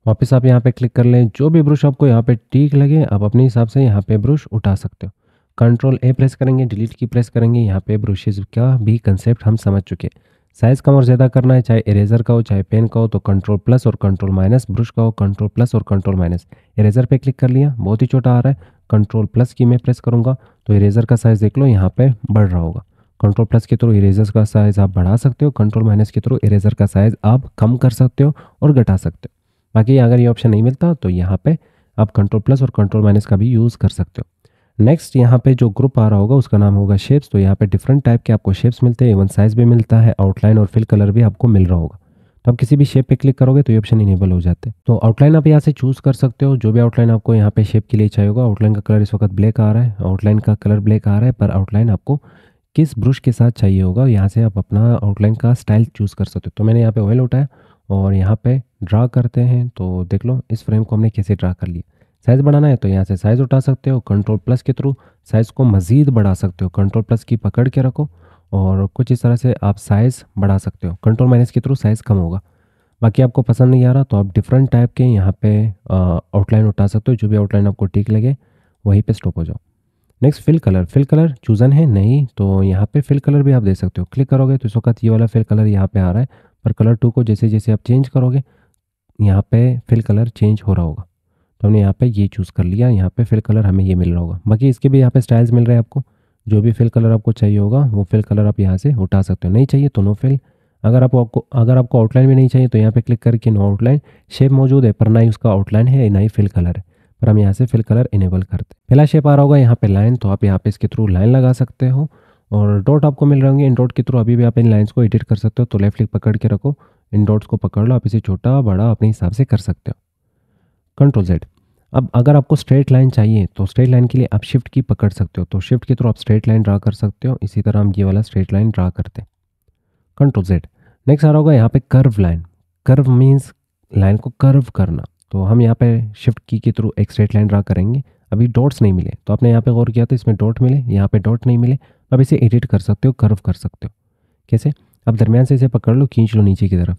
वापस आप यहाँ पे क्लिक कर लें जो भी ब्रश आपको यहाँ पे ठीक लगे आप अपने हिसाब से यहाँ पे ब्रश उठा सकते हो कंट्रोल ए प्रेस करेंगे डिलीट की प्रेस करेंगे यहाँ पे ब्रशेज़ का भी कंसेप्ट हम समझ चुके हैं साइज़ कम और ज़्यादा करना है चाहे इरेजर का हो चाहे पेन का हो तो कंट्रोल प्लस और कंट्रोल माइनस ब्रश का हो कंट्रोल प्लस और कंट्रोल माइनस इरेजर पे क्लिक कर लिया बहुत ही छोटा आ रहा है कंट्रोल प्लस की मैं प्रेस करूँगा तो इरेजर का साइज़ देख लो यहाँ पे बढ़ रहा होगा कंट्रोल प्लस के थ्रू इरेजर का साइज़ आप बढ़ा सकते हो कंट्रोल माइनस के थ्रू इरेजर का साइज़ आप कम कर सकते हो और घटा सकते हो बाकी अगर ये ऑप्शन नहीं मिलता तो यहाँ पर आप कंट्रोल प्लस और कंट्रोल माइनस का भी यूज़ कर सकते हो नेक्स्ट यहाँ पे जो ग्रुप आ रहा होगा उसका नाम होगा शेप्स तो यहाँ पे डिफरेंट टाइप के आपको शेप्स मिलते हैं एवन साइज़ भी मिलता है आउटलाइन और फिल कलर भी आपको मिल रहा होगा तो आप किसी भी शेप पे क्लिक करोगे तो ये ऑप्शन इनेबल हो जाते हैं तो आउटलाइन आप यहाँ से चूज़ कर सकते हो जो भी आउटलाइन आपको यहाँ पे शेप के लिए चाहिए होगा आउटलाइन का कलर इस वक्त ब्लैक आ रहा है आउटलाइन का कलर ब्लैक आ रहा है पर आउटलाइन आपको किस ब्रश के साथ चाहिए होगा यहाँ से आप अपना आउटलाइन का स्टाइल चूज़ कर सकते हो तो मैंने यहाँ पे ऑयल उठाया और यहाँ पे ड्रा करते हैं तो देख लो इस फ्रेम को हमने कैसे ड्रा कर लिया साइज़ बढ़ाना है तो यहाँ से साइज़ उठा सकते हो कंट्रोल प्लस के थ्रू साइज़ को मज़ीद बढ़ा सकते हो कंट्रोल प्लस की पकड़ के रखो और कुछ इस तरह से आप साइज़ बढ़ा सकते हो कंट्रोल माइनस के थ्रू साइज़ कम होगा बाकी आपको पसंद नहीं आ रहा तो आप डिफरेंट टाइप के यहाँ पे आउटलाइन उठा सकते हो जो भी आउटलाइन आपको ठीक लगे वहीं पे स्टॉप हो जाओ next fill colour fill colour chosen है नहीं तो यहाँ पे फिल कलर भी आप दे सकते हो क्लिक करोगे तो इस वक्त ये वाला फिल कलर यहाँ पे आ रहा है पर कलर टू को जैसे जैसे आप चेंज करोगे यहाँ पे फिल कलर चेंज हो रहा होगा तो हमने यहाँ पे ये चूज़ कर लिया यहाँ पे फिल कलर हमें ये मिल रहा होगा बाकी इसके भी यहाँ पे स्टाइल्स मिल रहे हैं आपको जो भी फिल कलर आपको चाहिए होगा वो फिल कलर आप यहाँ से उठा सकते हो नहीं चाहिए तो नो फिल अगर आप आपको अगर आपको आउटलाइन भी नहीं चाहिए तो यहाँ पे क्लिक करके नो आउटलाइन शेप मौजूद है पर ना ही उसका आउटलाइन है ना ही फिल कलर है पर हम यहाँ से फिल कलर इनेबल करते हैं पहला शेप आ रहा होगा यहाँ पे लाइन तो आप यहाँ पे इसके थ्रू लाइन लगा सकते हो और डॉट आपको मिल रहे होंगे इन डॉट के थ्रू अभी भी आप इन लाइन्स को एडिट कर सकते हो तो लेफ्ट क्लिक पकड़ के रखो इन डॉट्स को पकड़ लो आप इसे छोटा बड़ा अपने हिसाब से कर सकते हो कंट्रोल जेड अब अगर आपको स्ट्रेट लाइन चाहिए तो स्ट्रेट लाइन के लिए आप शिफ्ट की पकड़ सकते हो तो शिफ्ट के थ्रू आप स्ट्रेट लाइन ड्रा कर सकते हो इसी तरह हम ये वाला स्ट्रेट लाइन ड्रा करते हैं कंट्रोल जेड नेक्स्ट आ रहा होगा यहाँ पे curve line curve means line को कर्व करना तो हम यहाँ पे शिफ्ट की के थ्रू एक स्ट्रेट लाइन ड्रा करेंगे अभी डॉट्स नहीं मिले तो आपने यहाँ पे गौर किया तो इसमें डॉट मिले यहाँ पे डॉट नहीं मिले अब इसे एडिट कर सकते हो कर्व कर सकते हो कैसे अब दरमियान से इसे पकड़ लो खींच लो नीचे की तरफ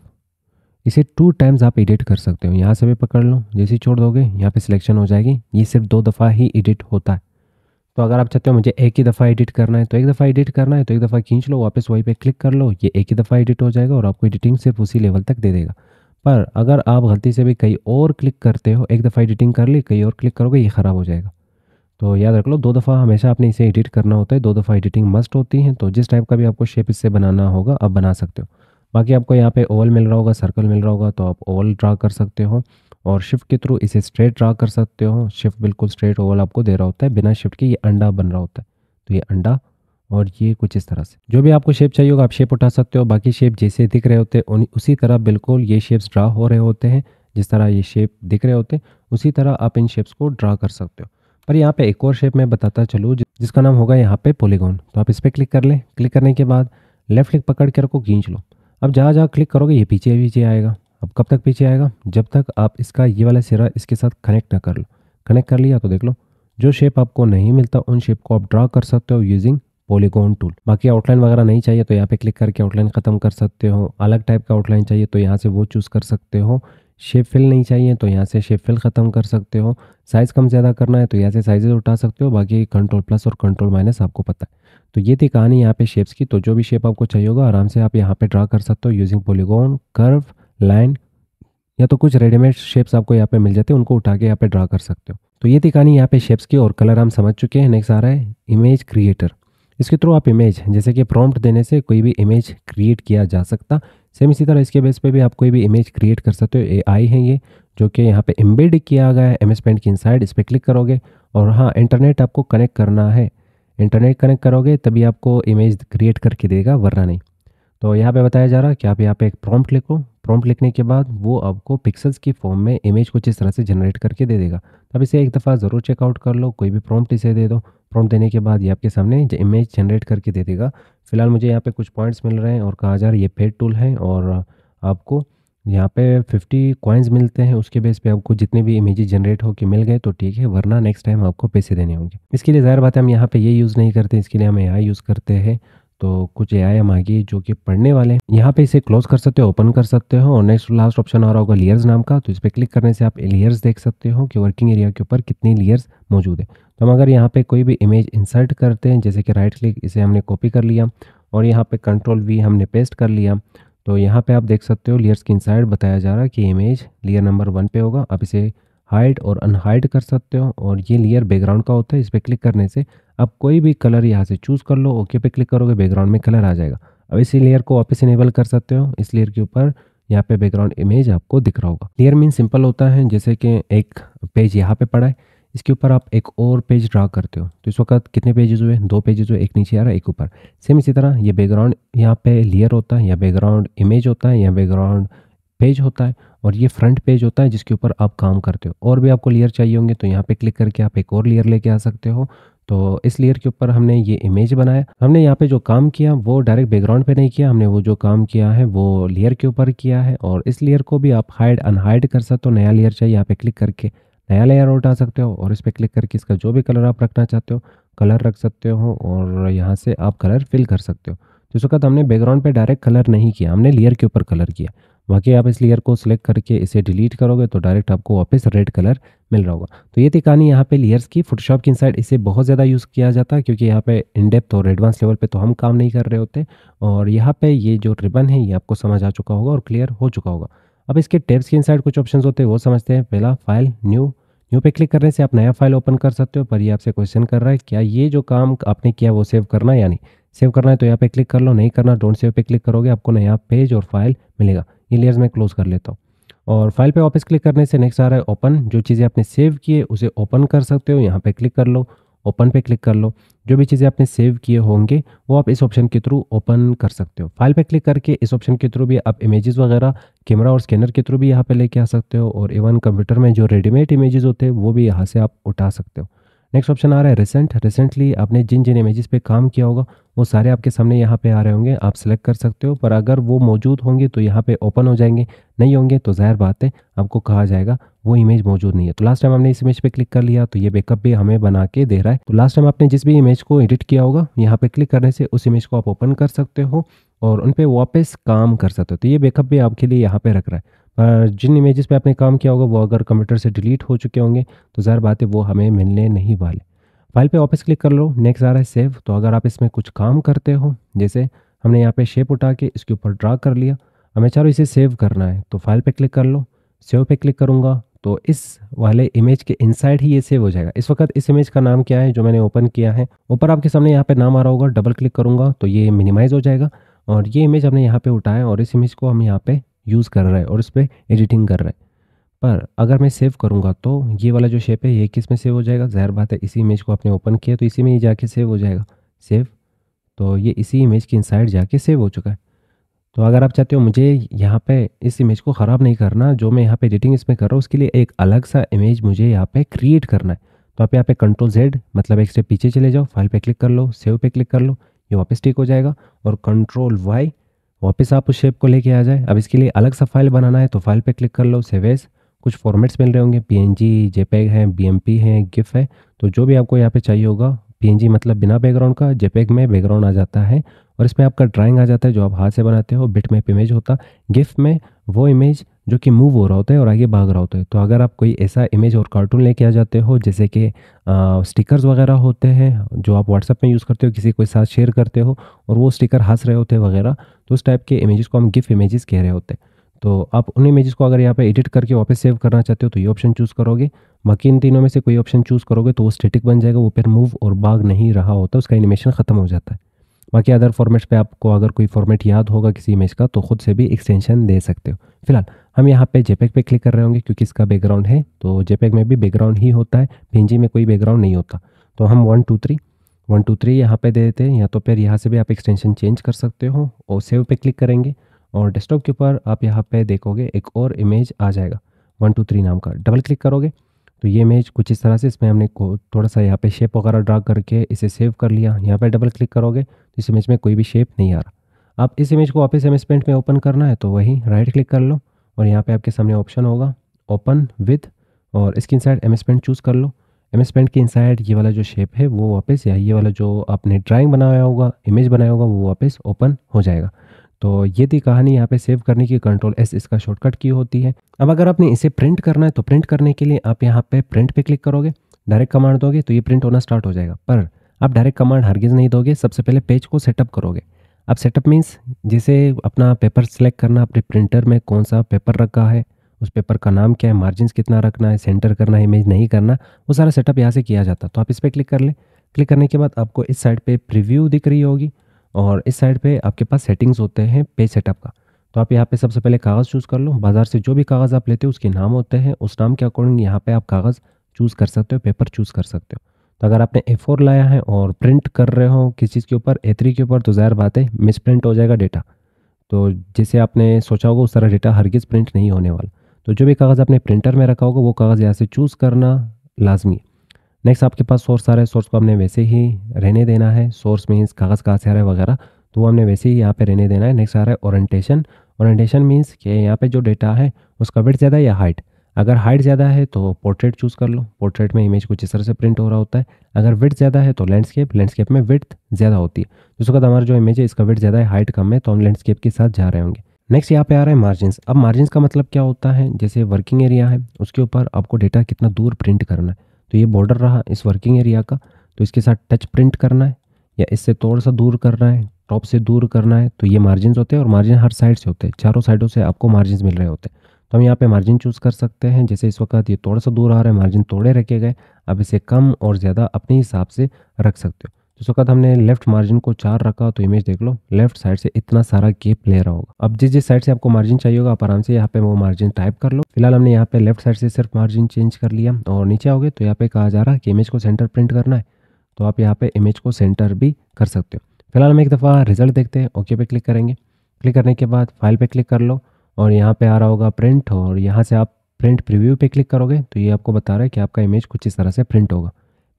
इसे टू टाइम्स आप एडिट कर सकते हो यहाँ से भी पकड़ लो जैसे छोड़ दोगे यहाँ पे सिलेक्शन हो जाएगी ये सिर्फ दो दफ़ा ही एडिट होता है तो अगर आप चाहते हो मुझे एक ही दफ़ा एडिट करना है तो एक दफ़ा एडिट करना है तो एक दफ़ा खींच लो वापस वहीं पे क्लिक कर लो ये एक ही दफ़ा एडिट हो जाएगा और आपको एडिटिंग सिर्फ उसी लेवल तक दे देगा पर अगर आप गलती से भी कहीं और क्लिक करते हो एक दफ़ा एडिटिंग कर ली कहीं और क्लिक करोगे ये ख़राब हो जाएगा तो याद रख लो दो दफ़ा हमेशा आपने इसे एडिट करना होता है दो दफ़ा एडिटिंग मस्ट होती है तो जिस टाइप का भी आपको शेप इससे बनाना होगा आप बना सकते हो बाकी आपको यहाँ पे ओवल मिल रहा होगा सर्कल मिल रहा होगा तो आप ओवल ड्रा कर सकते हो और शिफ्ट के थ्रू इसे स्ट्रेट ड्रा कर सकते हो शिफ्ट बिल्कुल स्ट्रेट ओवल आपको दे रहा होता है बिना शिफ्ट के ये अंडा बन रहा होता है तो ये अंडा और ये कुछ इस तरह से जो भी आपको शेप चाहिए होगा आप शेप उठा सकते हो बाकी शेप जैसे दिख रहे होते हैं उसी तरह बिल्कुल ये शेप्स ड्रा हो रहे होते हैं जिस तरह ये शेप दिख रहे होते हैं उसी तरह आप इन शेप्स को ड्रा कर सकते हो पर यहाँ पे एक और शेप मैं बताता चलूँ जिसका नाम होगा यहाँ पे पोलीगोन तो आप इस पर क्लिक कर लें क्लिक करने के बाद लेफ्ट क्लिक पकड़ के रखो खींच लो अब जहाँ जहाँ क्लिक करोगे ये पीछे पीछे आएगा अब कब तक पीछे आएगा जब तक आप इसका ये वाला सिरा इसके साथ कनेक्ट ना कर लो कनेक्ट कर लिया तो देख लो जो शेप आपको नहीं मिलता उन शेप को आप ड्रा कर सकते हो यूजिंग पॉलीगोन टूल बाकी आउटलाइन वगैरह नहीं चाहिए तो यहाँ पे क्लिक करके आउटलाइन ख़त्म कर सकते हो अलग टाइप का आउटलाइन चाहिए तो यहाँ से वो चूज़ कर सकते हो शेप फिल नहीं चाहिए तो यहाँ से शेप फिल ख़त्म कर सकते हो साइज़ कम ज़्यादा करना है तो यहाँ से साइजेस उठा सकते हो बाकी कंट्रोल प्लस और कंट्रोल माइनस आपको पता है तो ये थी कहानी यहाँ पे शेप्स की तो जो भी शेप आपको चाहिए होगा आराम से आप यहाँ पे ड्रा कर सकते हो यूजिंग पोलीगोन कर्व लाइन या तो कुछ रेडीमेड शेप्स आपको यहाँ पे मिल जाते हैं उनको उठा के यहाँ पे ड्रा कर सकते हो तो ये थी कहानी यहाँ पे शेप्स की और कलर हम समझ चुके हैं नेक्स्ट आ रहा है इमेज क्रिएटर इसके थ्रू आप इमेज जैसे कि प्रॉम्प्ट देने से कोई भी इमेज क्रिएट किया जा सकता सेम इसी तरह इसके बेस पे भी आप कोई भी इमेज क्रिएट कर सकते हो ए आई है ये जो कि यहाँ पे एम्बेड किया गया है एम एस पेंट की इनसाइड इस पर क्लिक करोगे और हाँ इंटरनेट आपको कनेक्ट करना है इंटरनेट कनेक्ट करोगे तभी आपको इमेज क्रिएट करके देगा वरना नहीं तो यहाँ पे बताया जा रहा है कि आप यहाँ पे एक प्रॉम्प्ट लिखो प्रॉम्प्ट लिखने के बाद वो आपको पिक्सल्स की फॉर्म में इमेज कुछ इस तरह से जनरेट करके दे देगा तब इसे एक दफ़ा ज़रूर चेकआउट कर लो कोई भी प्रॉम्प्ट इसे दे दो प्रॉम्प्ट देने के बाद ये आपके सामने इमेज जनरेट करके दे देगा फिलहाल मुझे यहाँ पे कुछ पॉइंट्स मिल रहे हैं और कहा जा रहा है ये पेड टूल है और आपको यहाँ पे 50 कॉइन्स मिलते हैं उसके बेस पे आपको जितने भी इमेजेस जनरेट होके मिल गए तो ठीक है वरना नेक्स्ट टाइम आपको पैसे देने होंगे इसके लिए ज़ाहिर बात है हम यहाँ पे ये यूज़ नहीं करते इसके लिए हम ए यूज़ करते हैं तो कुछ ए आई हम आगे जो कि पढ़ने वाले हैं यहाँ पे इसे क्लोज कर सकते हो ओपन कर सकते हो और नेक्स्ट लास्ट ऑप्शन आ रहा होगा लेयर्स नाम का तो इस पर क्लिक करने से आप लेयर्स देख सकते हो कि वर्किंग एरिया के ऊपर कितनी लेयर्स मौजूद है तो हम अगर यहाँ पे कोई भी इमेज इंसर्ट करते हैं जैसे कि राइट क्लिक इसे हमने कॉपी कर लिया और यहाँ पे कंट्रोल वी हमने पेस्ट कर लिया तो यहाँ पे आप देख सकते हो लेयर्स की इनसाइड बताया जा रहा है कि इमेज लेयर नंबर वन पे होगा आप इसे हाइड और अनहाइड कर सकते हो और ये लेयर बैकग्राउंड का होता है इस पर क्लिक करने से आप कोई भी कलर यहाँ से चूज़ कर लो ओके पे क्लिक करोगे बैकग्राउंड में कलर आ जाएगा अब इसी लेयर को वापस इनेबल कर सकते हो इस लेयर के ऊपर यहाँ पे बैकग्राउंड इमेज आपको दिख रहा होगा लेयर मीन सिंपल होता है जैसे कि एक पेज यहाँ पे पड़ा है इसके ऊपर आप एक और पेज ड्रा करते हो तो इस वक्त कितने पेजेस हुए दो पेजेस हुए एक नीचे आ रहा है एक ऊपर सेम इसी तरह ये बैकग्राउंड यहाँ पे लेयर होता है या बैकग्राउंड इमेज होता है या बैकग्राउंड पेज होता है और ये फ्रंट पेज होता है जिसके ऊपर आप काम करते हो और भी आपको लेयर चाहिए होंगे तो यहाँ पे क्लिक करके आप एक और लेयर लेके आ सकते हो तो इस लेयर के ऊपर हमने ये इमेज बनाया हमने यहाँ पे जो काम किया वो डायरेक्ट बैकग्राउंड पे नहीं किया हमने वो जो काम किया है वो लेयर के ऊपर किया है और इस लेयर को भी आप हाइड अनहाइड कर सकते हो नया लेयर चाहिए यहाँ पे क्लिक करके नया लेयर उठा सकते हो और इस पर क्लिक करके इसका जो भी कलर आप रखना चाहते हो कलर रख सकते हो और यहाँ से आप कलर फिल कर सकते हो तो इस वक्त हमने बैकग्राउंड पे डायरेक्ट कलर नहीं किया हमने लेयर के ऊपर कलर किया बाकी आप इस लेयर को सिलेक्ट करके इसे डिलीट करोगे तो डायरेक्ट आपको वापस रेड कलर मिल रहा होगा तो ये थी कहानी यहाँ पे लेयर्स की फोटोशॉप की इनसाइड इसे बहुत ज़्यादा यूज़ किया जाता है क्योंकि यहाँ पे इनडेप्थ और एडवांस लेवल पे तो हम काम नहीं कर रहे होते और यहाँ पे ये जो रिबन है ये आपको समझ आ चुका होगा और क्लियर हो चुका होगा अब इसके टेप्स की इनसाइड कुछ ऑप्शन होते हैं वो समझते हैं पहला फाइल न्यू यहाँ पे क्लिक करने से आप नया फाइल ओपन कर सकते हो पर ये आपसे क्वेश्चन कर रहा है क्या ये जो काम आपने किया वो सेव करना है यानी सेव करना है तो यहाँ पे क्लिक कर लो नहीं करना डोंट सेव पे क्लिक करोगे आपको नया पेज और फाइल मिलेगा ये लेयर्स मैं क्लोज कर लेता हूँ और फाइल पे वापस क्लिक करने से नेक्स्ट आ रहा है ओपन जो चीज़ें आपने सेव किए उसे ओपन कर सकते हो यहाँ पे क्लिक कर लो ओपन पे क्लिक कर लो जो भी चीज़ें आपने सेव किए होंगे वो आप इस ऑप्शन के थ्रू ओपन कर सकते हो फाइल पे क्लिक करके इस ऑप्शन के थ्रू भी आप इमेजेस वगैरह कैमरा और स्कैनर के थ्रू भी यहाँ पे लेके आ सकते हो और इवन कंप्यूटर में जो रेडीमेड इमेजेस होते हैं वो भी यहाँ से आप उठा सकते हो नेक्स्ट ऑप्शन आ रहा है रिसेंट रिसेंटली आपने जिन जिन इमेजेस पे काम किया होगा वो सारे आपके सामने यहाँ पे आ रहे होंगे आप सेलेक्ट कर सकते हो पर अगर वो मौजूद होंगे तो यहाँ पे ओपन हो जाएंगे नहीं होंगे तो ज़ाहिर बात है आपको कहा जाएगा वो इमेज मौजूद नहीं है तो लास्ट टाइम हमने इस इमेज पे क्लिक कर लिया तो ये बैकअप भी हमें बना के दे रहा है तो लास्ट टाइम आपने जिस भी इमेज को एडिट किया होगा यहाँ पे क्लिक करने से उस इमेज को आप ओपन कर सकते हो और उन पर वापस काम कर सकते हो तो ये बैकअप भी आपके लिए यहाँ पे रख रहा है पर जिन इमेजेस पर आपने काम किया होगा वो अगर कंप्यूटर से डिलीट हो चुके होंगे तो ज़ाहिर बात है वो हमें मिलने नहीं वाले फाइल पे वापस क्लिक कर लो नेक्स्ट आ रहा है सेव तो अगर आप इसमें कुछ काम करते हो जैसे हमने यहाँ पे शेप उठा के इसके ऊपर ड्रा कर लिया हमें चारों इसे सेव करना है तो फाइल पे क्लिक कर लो सेव पे क्लिक करूँगा तो इस वाले इमेज के इनसाइड ही ये सेव हो जाएगा इस वक्त इस इमेज का नाम क्या है जो मैंने ओपन किया है ऊपर आपके सामने यहाँ पर नाम आ रहा होगा डबल क्लिक करूँगा तो ये मिनिमाइज हो जाएगा और ये इमेज हमने यहाँ पर उठाया और इस इमेज को हम यहाँ पर यूज़ कर रहे हैं और इस पर एडिटिंग कर रहे हैं पर अगर मैं सेव करूँगा तो ये वाला जो शेप है ये किस में सेव हो जाएगा ज़ाहिर बात है इसी इमेज को आपने ओपन किया तो इसी में ही जाके सेव हो जाएगा सेव तो ये इसी इमेज के इनसाइड जाके सेव हो चुका है तो अगर आप चाहते हो मुझे यहाँ पे इस इमेज को ख़राब नहीं करना जो मैं यहाँ पे एडिटिंग इसमें कर रहा हूँ उसके लिए एक अलग सा इमेज मुझे यहाँ पर क्रिएट करना है तो आप यहाँ पर कंट्रोल जेड मतलब एक स्टेप पीछे चले जाओ फाइल पर क्लिक कर लो सेव पे क्लिक कर लो ये वापस टिक हो जाएगा और कंट्रोल वाई वापस आप उस शेप को लेके आ जाए अब इसके लिए अलग सा फाइल बनाना है तो फाइल पर क्लिक कर लो सेवेज कुछ फॉर्मेट्स मिल रहे होंगे पी एन जी जेपैग हैं बी एम पी हैं गिफ है तो जो भी आपको यहाँ पे चाहिए होगा पी मतलब बिना बैकग्राउंड का जेपैग में बैकग्राउंड आ जाता है और इसमें आपका ड्राइंग आ जाता है जो आप हाथ से बनाते हो बिट में इमेज होता गिफ्ट में वो इमेज जो कि मूव हो रहा होता है और आगे भाग रहा होता है तो अगर आप कोई ऐसा इमेज और कार्टून लेके आ जाते हो जैसे कि स्टिकर्स वगैरह होते हैं जो आप व्हाट्सअप में यूज़ करते हो किसी के साथ शेयर करते हो और वो स्टिकर हंस रहे होते हैं वगैरह तो उस टाइप के इमेज़ को हम गिफ्ट इमेज़ कह रहे होते हैं तो आप उन इमेजेस को अगर यहाँ पे एडिट करके वापस सेव करना चाहते हो तो ये ऑप्शन चूज़ करोगे बाकी इन तीनों में से कोई ऑप्शन चूज़ करोगे तो वो स्टेटिक बन जाएगा वो फिर मूव और बाग नहीं रहा होता उसका एनिमेशन ख़त्म हो जाता है बाकी अदर फॉर्मेट्स पे आपको अगर कोई फॉर्मेट याद होगा किसी इमेज का तो खुद से भी एक्सटेंशन दे सकते हो फिलहाल हम यहाँ पे जेपेक पे क्लिक कर रहे होंगे क्योंकि इसका बैकग्राउंड है तो जेपेक में भी बैकग्राउंड ही होता है पेंजी में कोई बैकग्राउंड नहीं होता तो हम one two three one two three यहाँ पे दे देते हैं या तो फिर यहाँ से भी आप एक्सटेंशन चेंज कर सकते हो और सेव पे क्लिक करेंगे और डेस्कटॉप के ऊपर आप यहाँ पे देखोगे एक और इमेज आ जाएगा वन टू थ्री नाम का डबल क्लिक करोगे तो ये इमेज कुछ इस तरह से इसमें हमने थोड़ा सा यहाँ पे शेप वगैरह ड्रा करके इसे सेव कर लिया यहाँ पे डबल क्लिक करोगे तो इस इमेज में कोई भी शेप नहीं आ रहा आप इस इमेज को वापस एम पेंट में ओपन करना है तो वही राइट क्लिक कर लो और यहाँ पर आपके सामने ऑप्शन होगा ओपन विथ और इसके inside M S Paint choose कर लो एम एस पेंट के इनसाइड ये वाला जो शेप है वो वापस या ये वाला जो आपने ड्राइंग बनाया होगा इमेज बनाया होगा वो वापस ओपन हो जाएगा तो ये थी कहानी यहाँ पे सेव करने की कंट्रोल एस इसका शॉर्टकट की होती है अब अगर आपने इसे प्रिंट करना है तो प्रिंट करने के लिए आप यहाँ पे प्रिंट पे क्लिक करोगे डायरेक्ट कमांड दोगे तो ये प्रिंट होना स्टार्ट हो जाएगा पर आप डायरेक्ट कमांड हरगिज़ नहीं दोगे सबसे पहले पेज को सेटअप करोगे अब सेटअप मीन्स जैसे अपना पेपर सेलेक्ट करना अपने प्रिंटर में कौन सा पेपर रखा है उस पेपर का नाम क्या है मार्जिन कितना रखना है सेंटर करना है इमेज नहीं करना वो सारा सेटअप यहाँ से किया जाता तो आप इस पर क्लिक कर ले क्लिक करने के बाद आपको इस साइड पर प्रिव्यू दिख रही होगी और इस साइड पे आपके पास सेटिंग्स होते हैं पे सेटअप का तो आप यहाँ पे सबसे पहले कागज़ चूज़ कर लो बाज़ार से जो भी कागज़ आप लेते हो उसके नाम होते हैं उस नाम के अकॉर्डिंग यहाँ पे आप कागज़ चूज़ कर सकते हो पेपर चूज़ कर सकते हो तो अगर आपने ए फोर लाया है और प्रिंट कर रहे हो किस चीज़ के ऊपर ए के ऊपर तो ज़ाहिर बात है मिस प्रिंट हो जाएगा डेटा तो जैसे आपने सोचा होगा उस तरह डेटा हरगिज़ प्रिंट नहीं होने वाला तो जो भी कागज़ आपने प्रिंटर में रखा होगा वो कागज़ यहाँ से चूज़ करना लाजमी है नेक्स्ट आपके पास सोर्स आ रहा है सोर्स को हमने वैसे ही रहने देना है सोर्स मीन्स कागज़ कहाँ से आ रहा है वगैरह तो वो हमने वैसे ही यहाँ पे रहने देना है नेक्स्ट आ रहा है ओरेंटेशन ओरेंटेशन मीन्स कि यहाँ पे जो डेटा है उसका वेट ज़्यादा या हाइट अगर हाइट ज़्यादा है तो पोर्ट्रेट चूज़ कर लो पोर्ट्रेट में इमेज कुछ इस तरह से प्रिंट हो रहा होता है अगर वेट ज़्यादा है तो लैंडस्केप लैंडस्केप में वेट ज़्यादा होती है उसके तो बाद हमारा जो इमेज है इसका वेट ज़्यादा है हाइट कम है तो हम लैंडस्केप के साथ जा रहे होंगे नेक्स्ट यहाँ पे आ रहा है मार्जिन अब मार्जिन का मतलब क्या होता है जैसे वर्किंग एरिया है उसके ऊपर आपको डेटा कितना दूर प्रिंट करना है तो ये बॉर्डर रहा इस वर्किंग एरिया का तो इसके साथ टच प्रिंट करना है या इससे थोड़ा सा दूर करना है टॉप से दूर करना है तो ये मार्जिन होते हैं और मार्जिन हर साइड से होते हैं चारों साइडों से आपको मार्जिन मिल रहे होते हैं तो हम यहाँ पे मार्जिन चूज़ कर सकते हैं जैसे इस वक्त ये थोड़ा सा दूर आ रहा है मार्जिन थोड़े रखे गए आप इसे कम और ज़्यादा अपने हिसाब से रख सकते हो उस वक्त हमने लेफ्ट मार्जिन को चार रखा तो इमेज देख लो लेफ्ट साइड से इतना सारा गेप ले रहा होगा अब जिस जिस साइड से आपको मार्जिन चाहिए होगा आप आराम से यहाँ पे वो मार्जिन टाइप कर लो फिलहाल हमने यहाँ पे लेफ्ट साइड से सिर्फ मार्जिन चेंज कर लिया और नीचे आओगे तो यहाँ पे कहा जा रहा है कि इमेज को सेंटर प्रिंट करना है तो आप यहाँ पे इमेज को सेंटर भी कर सकते हो फिलहाल हम एक दफ़ा रिजल्ट देखते हैं ओके पे क्लिक करेंगे क्लिक करने के बाद फाइल पे क्लिक कर लो और यहाँ पे आ रहा होगा प्रिंट और यहाँ से आप प्रिंट प्रिव्यू पे क्लिक करोगे तो ये आपको बता रहा है कि आपका इमेज कुछ इस तरह से प्रिंट होगा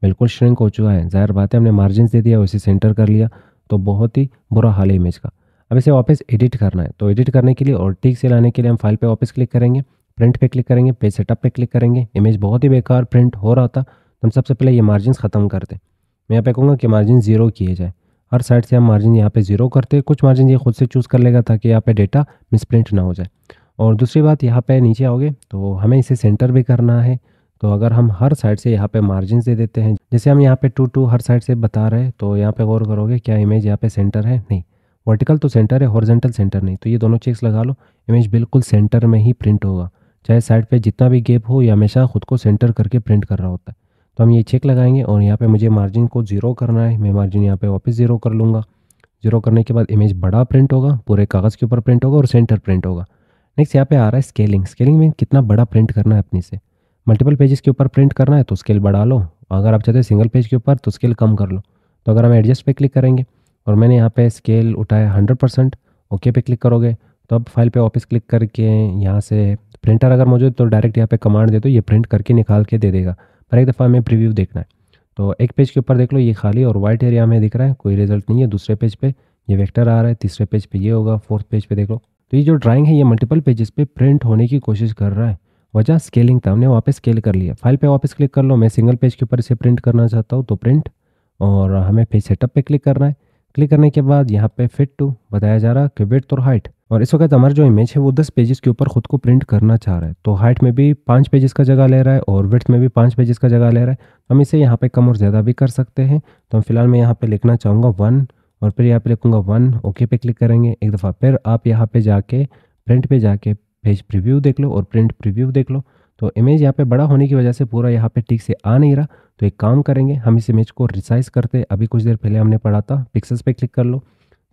बिल्कुल श्रिंक हो चुका है ज़ाहिर बात है हमने मार्जिन दे दिया उसे सेंटर कर लिया तो बहुत ही बुरा हाल है इमेज का अब इसे वापस एडिट करना है तो एडिट करने के लिए और ठीक से लाने के लिए हम फाइल पे वापस क्लिक करेंगे प्रिंट पे क्लिक करेंगे पेज सेटअप पे क्लिक करेंगे इमेज बहुत ही बेकार प्रिंट हो रहा था तो हम सबसे पहले ये मार्जिन ख़त्म करते मैं यहाँ पे कहूँगा कि मार्जिन ज़ीरो किए जाए हर साइड से हम मार्जिन यहाँ पर ज़ीरो करते कुछ मार्जिन ये खुद से चूज़ कर लेगा ताकि यहाँ पर डेटा मिसप्रिंट ना हो जाए और दूसरी बात यहाँ पर नीचे आओगे तो हमें इसे सेंटर भी करना है तो अगर हम हर साइड से यहाँ पे मार्जिन दे देते हैं जैसे हम यहाँ पे टू टू हर साइड से बता रहे हैं तो यहाँ पे गौर करोगे क्या इमेज यहाँ पे सेंटर है नहीं वर्टिकल तो सेंटर है हॉर्जेंटल सेंटर नहीं तो ये दोनों चेक्स लगा लो इमेज बिल्कुल सेंटर में ही प्रिंट होगा चाहे साइड पे जितना भी गैप हो या हमेशा खुद को सेंटर करके प्रिंट कर रहा होता है तो हम ये चेक लगाएंगे और यहाँ पे मुझे मार्जिन को ज़ीरो करना है मैं मार्जिन यहाँ पे वापस ज़ीरो कर लूँगा ज़ीरो करने के बाद इमेज बड़ा प्रिंट होगा पूरे कागज़ के ऊपर प्रिंट होगा और सेंटर प्रिंट होगा नेक्स्ट यहाँ पे आ रहा है स्केलिंग स्केलिंग में कितना बड़ा प्रिंट करना है अपनी से मल्टीपल पेजेस के ऊपर प्रिंट करना है तो स्केल बढ़ा लो अगर आप चाहते हैं सिंगल पेज के ऊपर तो स्केल कम कर लो तो अगर हम एडजस्ट पे क्लिक करेंगे और मैंने यहाँ पे स्केल उठाया हंड्रेड परसेंट ओके पे क्लिक करोगे तो अब फाइल पे वापस क्लिक करके यहाँ से प्रिंटर अगर मौजूद तो डायरेक्ट यहाँ पे कमांड दे दो ये प्रिंट करके निकाल के दे देगा पर एक दफ़ा हमें प्रीव्यू देखना है तो एक पेज के ऊपर देख लो ये खाली और वाइट एरिया में दिख रहा है कोई रिजल्ट नहीं है दूसरे पेज पे ये वैक्टर आ रहा है तीसरे पेज पर ये होगा फोर्थ पेज पर देख लो तो ये जो ड्राइंग है ये मल्टीपल पेजेस पे प्रिंट होने की कोशिश कर रहा है वजह स्केलिंग था हमने वहाँ पे स्केल कर लिया फाइल पे वापस क्लिक कर लो मैं सिंगल पेज के ऊपर इसे प्रिंट करना चाहता हूँ तो प्रिंट और हमें पेज सेटअप पे क्लिक करना है क्लिक करने के बाद यहाँ पे फिट टू बताया जा रहा है कि वेट और हाइट और इस वक्त हमारा जो इमेज है वो दस पेजेस के ऊपर खुद को प्रिंट करना चाह रहा है तो हाइट में भी पाँच पेजेस का जगह ले रहा है और विथ में भी पाँच पेजेस का जगह ले रहा है हम इसे यहाँ पर कम और ज़्यादा भी कर सकते हैं तो हम फिलहाल मैं यहाँ पर लिखना चाहूँगा वन और फिर यहाँ पर लिखूँगा वन ओके पे क्लिक करेंगे एक दफ़ा फिर आप यहाँ पर जाके प्रिंट पे जाके पेज प्रीव्यू देख लो और प्रिंट प्रीव्यू देख लो तो इमेज यहाँ पे बड़ा होने की वजह से पूरा यहाँ पे ठीक से आ नहीं रहा तो एक काम करेंगे हम इस इमेज को रिसाइज करते अभी कुछ देर पहले हमने पढ़ा था पिक्सल्स पे क्लिक कर लो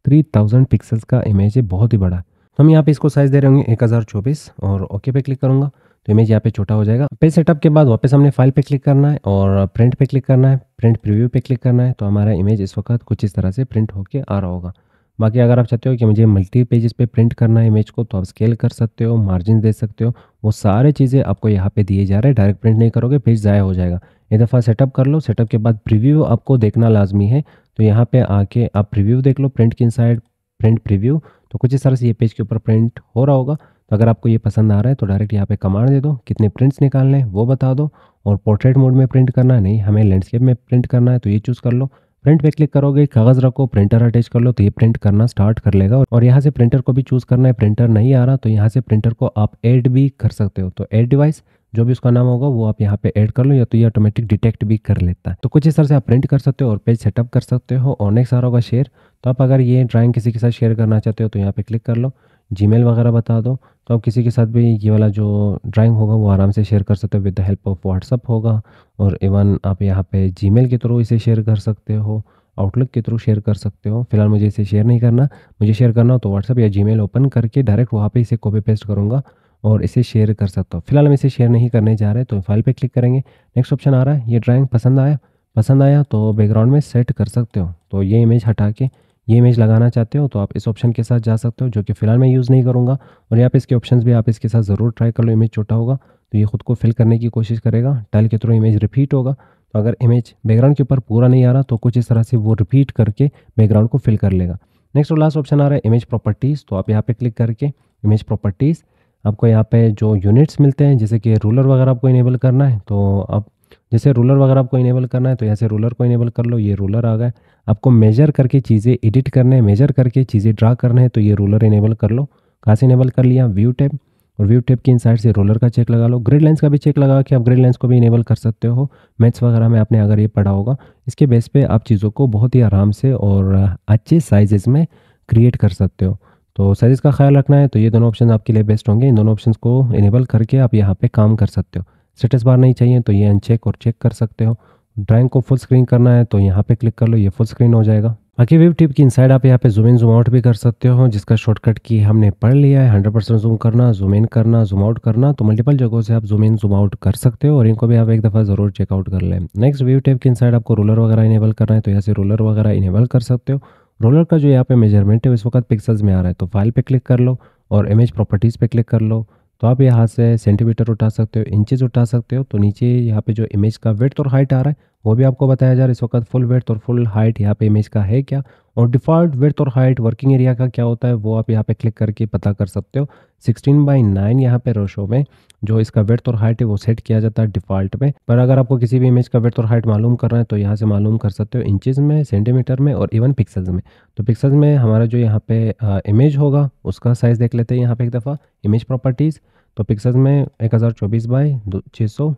3000 पिक्सल्स का इमेज है बहुत ही बड़ा तो हम यहाँ पे इसको साइज़ दे रहे होंगे चौबीस और ओके पे क्लिक करूँगा तो इमेज यहाँ पे छोटा हो जाएगा पे सेटअप के बाद वापस हमने फाइल पे क्लिक करना है और प्रिंट पे क्लिक करना है प्रिंट प्रिव्यू पे क्लिक करना है तो हमारा इमेज इस वक्त कुछ इस तरह से प्रिंट होकर आ रहा होगा बाकी अगर आप चाहते हो कि मुझे मल्टी पेजेस पे प्रिंट करना है इमेज को तो आप स्केल कर सकते हो मार्जिन दे सकते हो वो सारे चीज़ें आपको यहाँ पे दिए जा रहे हैं डायरेक्ट प्रिंट नहीं करोगे पेज ज़ाया हो जाएगा एक दफ़ा सेटअप कर लो सेटअप के बाद प्रीव्यू आपको देखना लाजमी है तो यहाँ पर आके आप प्रिव्यू देख लो प्रिंट की साइड प्रिंट प्रिव्यू तो कुछ इस तरह से ये पेज के ऊपर प्रिंट हो रहा होगा तो अगर आपको ये पसंद आ रहा है तो डायरेक्ट यहाँ पे कमांड दे दो कितने प्रिंट्स निकालने हैं वो बता दो और पोर्ट्रेट मोड में प्रिंट करना है नहीं हमें लैंडस्केप में प्रिंट करना है तो ये चूज़ कर लो प्रिंट पे क्लिक करोगे कागज़ रखो प्रिंटर अटैच कर लो तो ये प्रिंट करना स्टार्ट कर लेगा और यहाँ से प्रिंटर को भी चूज़ करना है प्रिंटर नहीं आ रहा तो यहाँ से प्रिंटर को आप एड भी कर सकते हो तो एड डिवाइस जो भी उसका नाम होगा वो आप यहाँ पे ऐड कर लो या तो ये ऑटोमेटिक डिटेक्ट भी कर लेता है तो कुछ इस तरह से आप प्रिंट कर सकते हो और पेज सेटअप कर सकते हो और नेक्स्ट आ रहा होगा शेयर तो आप अगर ये ड्राइंग किसी के साथ शेयर करना चाहते हो तो यहाँ पे क्लिक कर लो जीमेल वगैरह बता दो तो आप किसी के साथ भी ये वाला जो ड्राइंग होगा वो आराम से शेयर कर सकते हो with the help of WhatsApp होगा और इवन आप यहाँ पे जीमेल के थ्रू इसे शेयर कर सकते हो आउटलुक के थ्रू शेयर कर सकते हो फिलहाल मुझे इसे शेयर नहीं करना मुझे शेयर करना हो तो व्हाट्सअप या जी ओपन करके डायरेक्ट वहाँ पर इसे कॉपी पेस्ट करूँगा और इसे शेयर कर सकता हूँ फिलहाल हम इसे शेयर नहीं करने जा रहे तो फाइल पर क्लिक करेंगे नेक्स्ट ऑप्शन आ रहा है ये ड्राइंग पसंद आया पसंद आया तो बैकग्राउंड में सेट कर सकते हो तो ये इमेज हटा के ये इमेज लगाना चाहते हो तो आप इस ऑप्शन के साथ जा सकते हो जो कि फ़िलहाल मैं यूज़ नहीं करूँगा और यहाँ पे इसके ऑप्शन भी आप इसके साथ ज़रूर ट्राई कर लो इमेज छोटा होगा तो ये ख़ुद को फिल करने की कोशिश करेगा टाइल के थ्रू इमेज रिपीट होगा तो अगर इमेज बैकग्राउंड के ऊपर पूरा नहीं आ रहा तो कुछ इस तरह से वो रिपीट करके बैकग्राउंड को फिल कर लेगा नेक्स्ट और लास्ट ऑप्शन आ रहा है इमेज प्रॉपर्टीज़ तो आप यहाँ पे क्लिक करके इमेज प्रॉपर्टीज़ आपको यहाँ पे जो यूनिट्स मिलते हैं जैसे कि रूलर वगैरह आपको इनेबल करना है तो आप जैसे रूलर वगैरह आपको इनेबल करना है तो यहाँ से रूलर को इनेबल कर लो ये रूलर आ गए आपको मेजर करके चीज़ें एडिट करने हैं मेजर करके चीज़ें ड्रा करने हैं तो ये रूलर इनेबल कर लो कहाँ से इनेबल कर लिया व्यू टैब और व्यू टैब की इन साइड से रोलर का चेक लगा लो ग्रिड लेंस का भी चेक लगा कि आप ग्रिड लेंस को भी इनेबल कर सकते हो मैथ्स वगैरह में आपने अगर ये पढ़ा होगा इसके बेस पे आप चीज़ों को बहुत ही आराम से और अच्छे साइजेस में क्रिएट कर सकते हो तो साइज़ का ख्याल रखना है तो ये दोनों ऑप्शन आपके लिए बेस्ट होंगे इन दोनों ऑप्शन को इनेबल करके आप यहाँ पर काम कर सकते हो स्टेटस बार नहीं चाहिए तो ये अनचेक और चेक कर सकते हो ड्राइंग को फुल स्क्रीन करना है तो यहाँ पे क्लिक कर लो ये फुल स्क्रीन हो जाएगा बाकी वेब टिप की इनसाइड आप यहाँ पे जूम इन जूम आउट भी कर सकते हो जिसका शॉर्टकट की हमने पढ़ लिया है हंड्रेड परसेंट जूम करना जूम इन करना जूम आउट करना तो मल्टीपल जगहों से आप जूम इन जूम आउट कर सकते हो और इनको भी आप एक दफ़ा ज़रूर चेकआउट कर लें नेक्स्ट वेब टिप की इनसाइड आपको रोलर वगैरह इनेबल करना है तो यहाँ से रोलर वगैरह इनेबल कर सकते हो रोलर का जो यहाँ पे मेजरमेंट है इस वक्त पिक्सल्स में आ रहा है तो फाइल पे क्लिक कर लो और इमेज प्रॉपर्टीज़ पे क्लिक कर लो तो आप यहाँ से सेंटीमीटर उठा सकते हो इंचज़ उठा सकते हो तो नीचे यहाँ पे जो इमेज का वेट और हाइट आ रहा है वो भी आपको बताया जा रहा है इस वक्त फुल वेट और फुल हाइट यहाँ पे इमेज का है क्या और डिफ़ॉल्ट वेट और हाइट वर्किंग एरिया का क्या होता है वो आप यहाँ पे क्लिक करके पता कर सकते हो 16 बाई 9 यहाँ पे रोशो में जो इसका वेथ और हाइट है वो सेट किया जाता है डिफॉल्ट में पर अगर आपको किसी भी इमेज का वेथ और हाइट मालूम करना है तो यहाँ से मालूम कर सकते हो इंचज में सेंटीमीटर में और इवन पिक्सल्स में तो पिक्सल्स में हमारा जो यहाँ पे इमेज होगा उसका साइज़ देख लेते हैं यहाँ पे एक दफ़ा इमेज प्रॉपर्टीज़ तो पिक्सल्स में एक हज़ार चौबीस बाई छः सौ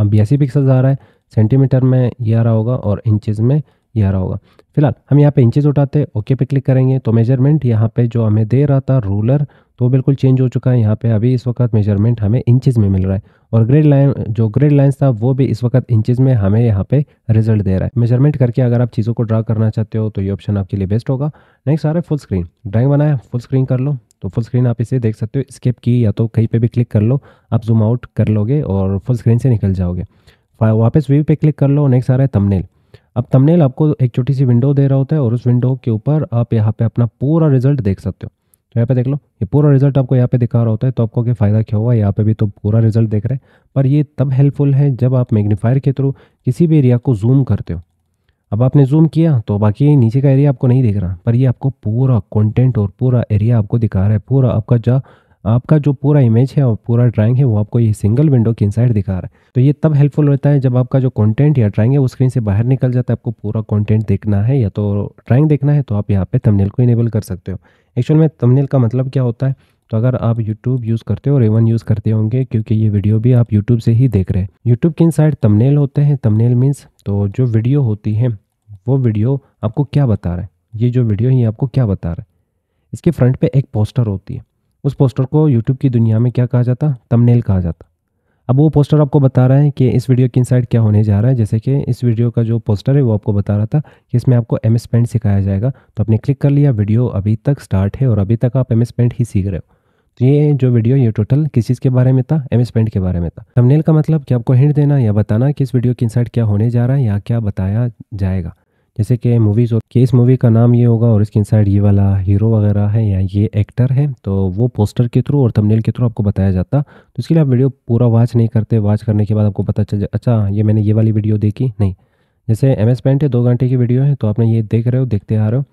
बयासी पिक्सल्स आ रहा है सेंटीमीटर में ये आ रहा होगा और इंचज़ में ये आ रहा होगा फिलहाल हम यहाँ पे इंचज़ उठाते ओके पे क्लिक करेंगे तो मेजरमेंट यहाँ पे जो हमें दे रहा था रूलर तो बिल्कुल चेंज हो चुका है यहाँ पे अभी इस वक्त मेजरमेंट हमें इंचेस में मिल रहा है और ग्रेड लाइन जो ग्रेड लाइंस था वो भी इस वक्त इंचेस में हमें यहाँ पे रिजल्ट दे रहा है मेजरमेंट करके अगर आप चीज़ों को ड्रा करना चाहते हो तो ये ऑप्शन आपके लिए बेस्ट होगा नेक्स्ट आ रहा है फुल स्क्रीन ड्राइंग बनाया फुल स्क्रीन कर लो तो फुल स्क्रीन आप इसे देख सकते हो स्केप की या तो कहीं पर भी क्लिक कर लो आप जूम आउट कर लोगे और फुल स्क्रीन से निकल जाओगे वापस व्यू पे क्लिक कर लो नेक्स्ट आ रहा है तमनेल अब तमनेल आपको एक छोटी सी विंडो दे रहा होता है और उस विंडो के ऊपर आप यहाँ पे अपना पूरा रिजल्ट देख सकते हो तो यहाँ पे देख लो ये पूरा रिजल्ट आपको यहाँ पे दिखा रहा होता है तो आपको क्या फ़ायदा क्या हुआ यहाँ पे भी तो पूरा रिजल्ट देख रहे हैं पर ये तब हेल्पफुल है जब आप मैग्नीफायर के थ्रू किसी भी एरिया को जूम करते हो अब आपने जूम किया तो बाकी नीचे का एरिया आपको नहीं दिख रहा पर ये आपको पूरा कॉन्टेंट और पूरा एरिया आपको दिखा रहा है पूरा आपका जहाँ आपका जो पूरा इमेज है और पूरा ड्राइंग है वो आपको ये सिंगल विंडो की इनसाइड दिखा रहा है तो ये तब हेल्पफुल होता है जब आपका जो कंटेंट या ड्राइंग है वो स्क्रीन से बाहर निकल जाता है आपको पूरा कंटेंट देखना है या तो ड्राइंग देखना है तो आप यहाँ पे तमनेल को इनेबल कर सकते हो एक्चुअल में तमनेल का मतलब क्या होता है तो अगर आप यूट्यूब यूज़ करते हो और एवन यूज़ करते होंगे क्योंकि ये वीडियो भी आप यूट्यूब से ही देख रहे हैं यूट्यूब के इनसाइड तमनेल होते हैं तमनेल मीन्स तो जो वीडियो होती है वो वीडियो आपको क्या बता रहा है ये जो वीडियो है ये आपको क्या बता रहा है इसके फ्रंट पे एक पोस्टर होती है उस पोस्टर को यूट्यूब की दुनिया में क्या कहा जाता तमनेल कहा जाता अब वो पोस्टर आपको बता रहा है कि इस वीडियो की इनसाइड क्या होने जा रहा है जैसे कि इस वीडियो का जो पोस्टर है वो आपको बता रहा था कि इसमें आपको एम एस पेंट सिखाया जाएगा तो आपने क्लिक कर लिया वीडियो अभी तक स्टार्ट है और अभी तक आप एम एस पेंट ही सीख रहे हो तो ये जो वीडियो ये टोटल किस चीज़ के बारे में था एम एस पेंट के बारे में था तमनेल का मतलब कि आपको हिंट देना या बताना कि इस वीडियो की इनसाइड क्या होने जा रहा है या क्या बताया जाएगा जैसे कि मूवीज़ कि इस मूवी का नाम ये होगा और इसके इनसाइड ये वाला हीरो वगैरह है या ये एक्टर है तो वो पोस्टर के थ्रू और थंबनेल के थ्रू आपको बताया जाता तो इसके लिए आप वीडियो पूरा वॉच नहीं करते वॉच करने के बाद आपको पता चल जाए अच्छा ये मैंने ये वाली वीडियो देखी नहीं जैसे एम एस पेंट है दो घंटे की वीडियो है तो आपने ये देख रहे हो देखते आ रहे हो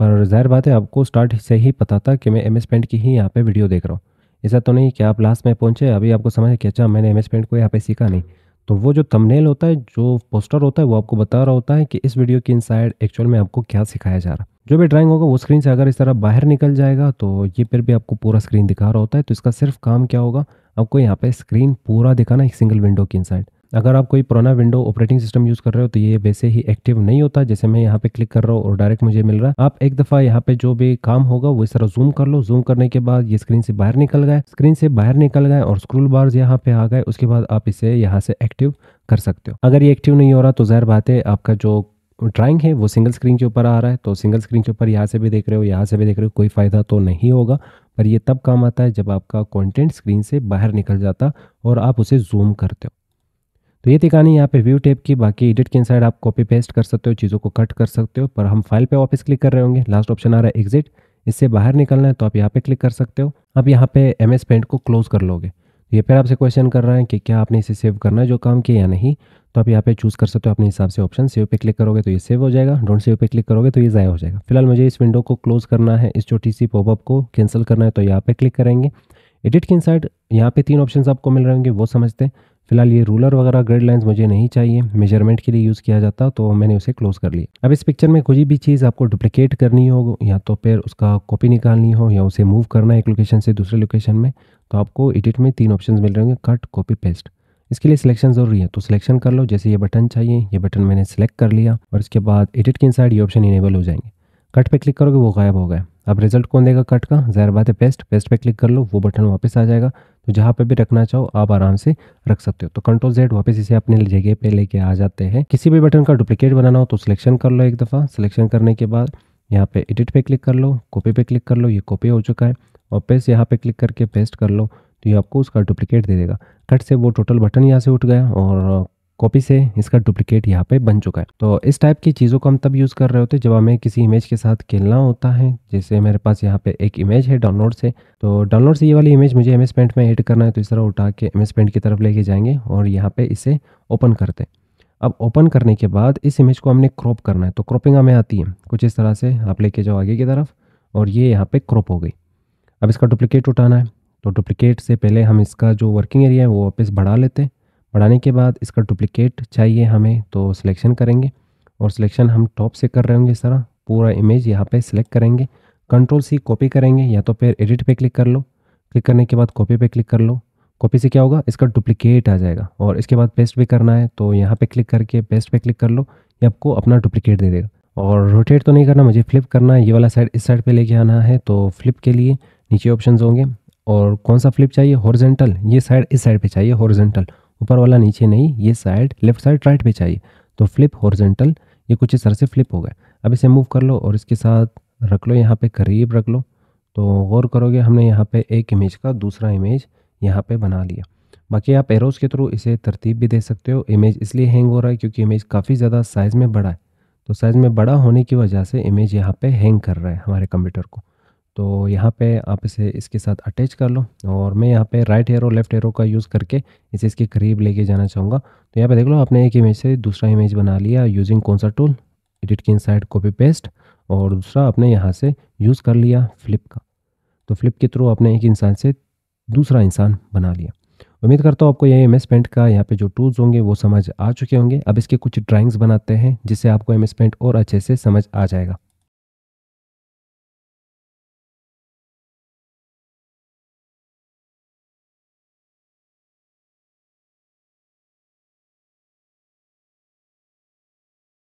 पर ज़ाहिर बात है आपको स्टार्ट से ही पता था कि मैं एम एस पेंट की ही यहाँ पर वीडियो देख रहा हूँ ऐसा तो नहीं कि आप लास्ट में पहुँचे अभी आपको समझ कि अच्छा मैंने एम एस पेंट को यहाँ पर सीखा नहीं तो वो जो थंबनेल होता है जो पोस्टर होता है वो आपको बता रहा होता है कि इस वीडियो की इनसाइड एक्चुअल में आपको क्या सिखाया जा रहा है जो भी ड्राइंग होगा वो स्क्रीन से अगर इस तरह बाहर निकल जाएगा तो ये फिर भी आपको पूरा स्क्रीन दिखा रहा होता है तो इसका सिर्फ काम क्या होगा आपको यहाँ पे स्क्रीन पूरा दिखाना एक सिंगल विंडो की इनसाइड अगर आप कोई पुराना विंडो ऑपरेटिंग सिस्टम यूज़ कर रहे हो तो ये वैसे ही एक्टिव नहीं होता जैसे मैं यहाँ पे क्लिक कर रहा हूँ और डायरेक्ट मुझे मिल रहा है आप एक दफ़ा यहाँ पे जो भी काम होगा वो इस तरह जूम कर लो जूम करने के बाद ये स्क्रीन से बाहर निकल गए स्क्रीन से बाहर निकल गए और स्क्रूल बार्स यहाँ पे आ गए उसके बाद आप इसे यहाँ से एक्टिव कर सकते हो अगर ये एक्टिव नहीं हो रहा तो ज़ाहिर बात है आपका जो ड्राइंग है वो सिंगल स्क्रीन के ऊपर आ रहा है तो सिंगल स्क्रीन के ऊपर यहाँ से भी देख रहे हो यहाँ से भी देख रहे हो कोई फ़ायदा तो नहीं होगा पर ये तब काम आता है जब आपका कंटेंट स्क्रीन से बाहर निकल जाता और आप उसे जूम करते हो तो ये दिखाने यहाँ पे व्यू टेप की बाकी एडिट के इनसाइड आप कॉपी पेस्ट कर सकते हो चीज़ों को कट कर सकते हो पर हम फाइल पे वापस क्लिक कर रहे होंगे लास्ट ऑप्शन आ रहा है एग्जिट इससे बाहर निकलना है तो आप यहाँ पे क्लिक कर सकते हो आप यहाँ पे एम एस पेंट को क्लोज कर लोगे तो ये फिर आपसे क्वेश्चन कर रहा है कि क्या आपने इसे सेव करना है जो काम किया या नहीं तो आप यहाँ पे चूज़ कर सकते हो अपने हिसाब से ऑप्शन सेव पे क्लिक करोगे तो ये सेव हो जाएगा डोंट सेव पे क्लिक करोगे तो ये ज़ाया हो जाएगा फिलहाल मुझे इस विंडो को क्लोज़ करना है इस छोटी सी पॉपअप को कैंसिल करना है तो यहाँ पे क्लिक करेंगे एडिट के इनसाइड यहाँ पे तीन ऑप्शन आपको मिल रहे होंगे वो समझते हैं फिलहाल ये रूलर वगैरह ग्रेड लाइंस मुझे नहीं चाहिए मेजरमेंट के लिए यूज़ किया जाता तो मैंने उसे क्लोज कर लिया अब इस पिक्चर में कोई भी चीज़ आपको डुप्लिकेट करनी हो या तो फिर उसका कॉपी निकालनी हो या उसे मूव करना है एक लोकेशन से दूसरे लोकेशन में तो आपको एडिट में तीन ऑप्शन मिल रहे होंगे कट कॉपी पेस्ट इसके लिए सिलेक्शन ज़रूरी है तो सिलेक्शन कर लो जैसे ये बटन चाहिए ये बटन मैंने सेलेक्ट कर लिया और इसके बाद एडिट के इनसाइड ये ऑप्शन इनेबल हो जाएंगे कट पे क्लिक करोगे वो गायब हो गया अब रिजल्ट कौन देगा कट का जहर बात है पेस्ट पेस्ट पे क्लिक कर लो वो बटन वापस आ जाएगा तो जहाँ पे भी रखना चाहो आप आराम से रख सकते हो तो कंट्रोल जेड वापस इसे अपने जगह पे लेके आ जाते हैं किसी भी बटन का डुप्लीकेट बनाना हो तो सिलेक्शन कर लो एक दफ़ा सिलेक्शन करने के बाद यहाँ पे एडिट पे क्लिक कर लो कॉपी पे क्लिक कर लो ये कॉपी हो चुका है और पेस्ट यहाँ पे क्लिक करके पेस्ट कर लो तो ये आपको उसका डुप्लीकेट दे देगा कट से वो टोटल बटन यहाँ से उठ गया और कॉपी से इसका डुप्लीकेट यहाँ पे बन चुका है तो इस टाइप की चीज़ों को हम तब यूज़ कर रहे होते हैं जब हमें किसी इमेज के साथ खेलना होता है जैसे मेरे पास यहाँ पे एक इमेज है डाउनलोड से तो डाउनलोड से ये वाली इमेज मुझे एम एस पेंट में एड करना है तो इस तरह उठा के एम एस पेंट की तरफ लेके जाएंगे और यहाँ पर इसे ओपन करते हैं अब ओपन करने के बाद इस इमेज को हमने क्रॉप करना है तो क्रॉपिंग हमें आती है कुछ इस तरह से आप लेके जाओ आगे की तरफ और ये यहाँ पर क्रॉप हो गई अब इसका डुप्लीकेट उठाना है तो डुप्लीकेट से पहले हम इसका जो वर्किंग एरिया है वो वापस बढ़ा लेते हैं बढ़ाने के बाद इसका डुप्लिकेट चाहिए हमें तो सिलेक्शन करेंगे और सिलेक्शन हम टॉप से कर रहे होंगे तरह पूरा इमेज यहाँ पे सिलेक्ट करेंगे कंट्रोल सी कॉपी करेंगे या तो फिर एडिट पे क्लिक कर लो क्लिक करने के बाद कॉपी पे क्लिक कर लो कॉपी से क्या होगा इसका डुप्लिकेट आ जाएगा और इसके बाद पेस्ट भी करना है तो यहाँ पे क्लिक करके पेस्ट पे क्लिक कर लो ये आपको अपना डुप्लिकेट दे देगा और रोटेट तो नहीं करना मुझे फ्लिप करना है ये वाला साइड इस साइड पर लेके आना है तो फ्लिप के लिए नीचे ऑप्शन होंगे और कौन सा फ्लिप चाहिए हॉर्जेंटल ये साइड इस साइड पे चाहिए हॉर्जेंटल ऊपर वाला नीचे नहीं ये साइड लेफ्ट साइड राइट पे चाहिए तो फ्लिप हॉर्जेंटल ये कुछ इस तरह से फ्लिप हो गया अब इसे मूव कर लो और इसके साथ रख लो यहाँ पे करीब रख लो तो गौर करोगे हमने यहाँ पे एक इमेज का दूसरा इमेज यहाँ पे बना लिया बाकी आप एरोज़ के थ्रू इसे तरतीब भी दे सकते हो इमेज इसलिए हैंग हो रहा है क्योंकि इमेज काफ़ी ज़्यादा साइज़ में बड़ा है तो साइज़ में बड़ा होने की वजह से इमेज यहाँ पर हैंग कर रहा है हमारे कंप्यूटर को तो यहाँ पे आप इसे इसके साथ अटैच कर लो और मैं यहाँ पे राइट एरो लेफ्ट एरो का यूज़ करके इसे इसके करीब लेके जाना चाहूँगा तो यहाँ पे देख लो आपने एक इमेज से दूसरा इमेज बना लिया यूजिंग कौन सा टूल एडिट की इनसाइड कॉपी पेस्ट और दूसरा आपने यहाँ से यूज़ कर लिया फ्लिप का तो फ्लिप के थ्रू आपने एक इंसान से दूसरा इंसान बना लिया उम्मीद करता हूँ आपको यही एम एस पेंट का यहाँ पे जो टूल्स होंगे वो समझ आ चुके होंगे अब इसके कुछ ड्राइंग्स बनाते हैं जिससे आपको एम एस पेंट और अच्छे से समझ आ जाएगा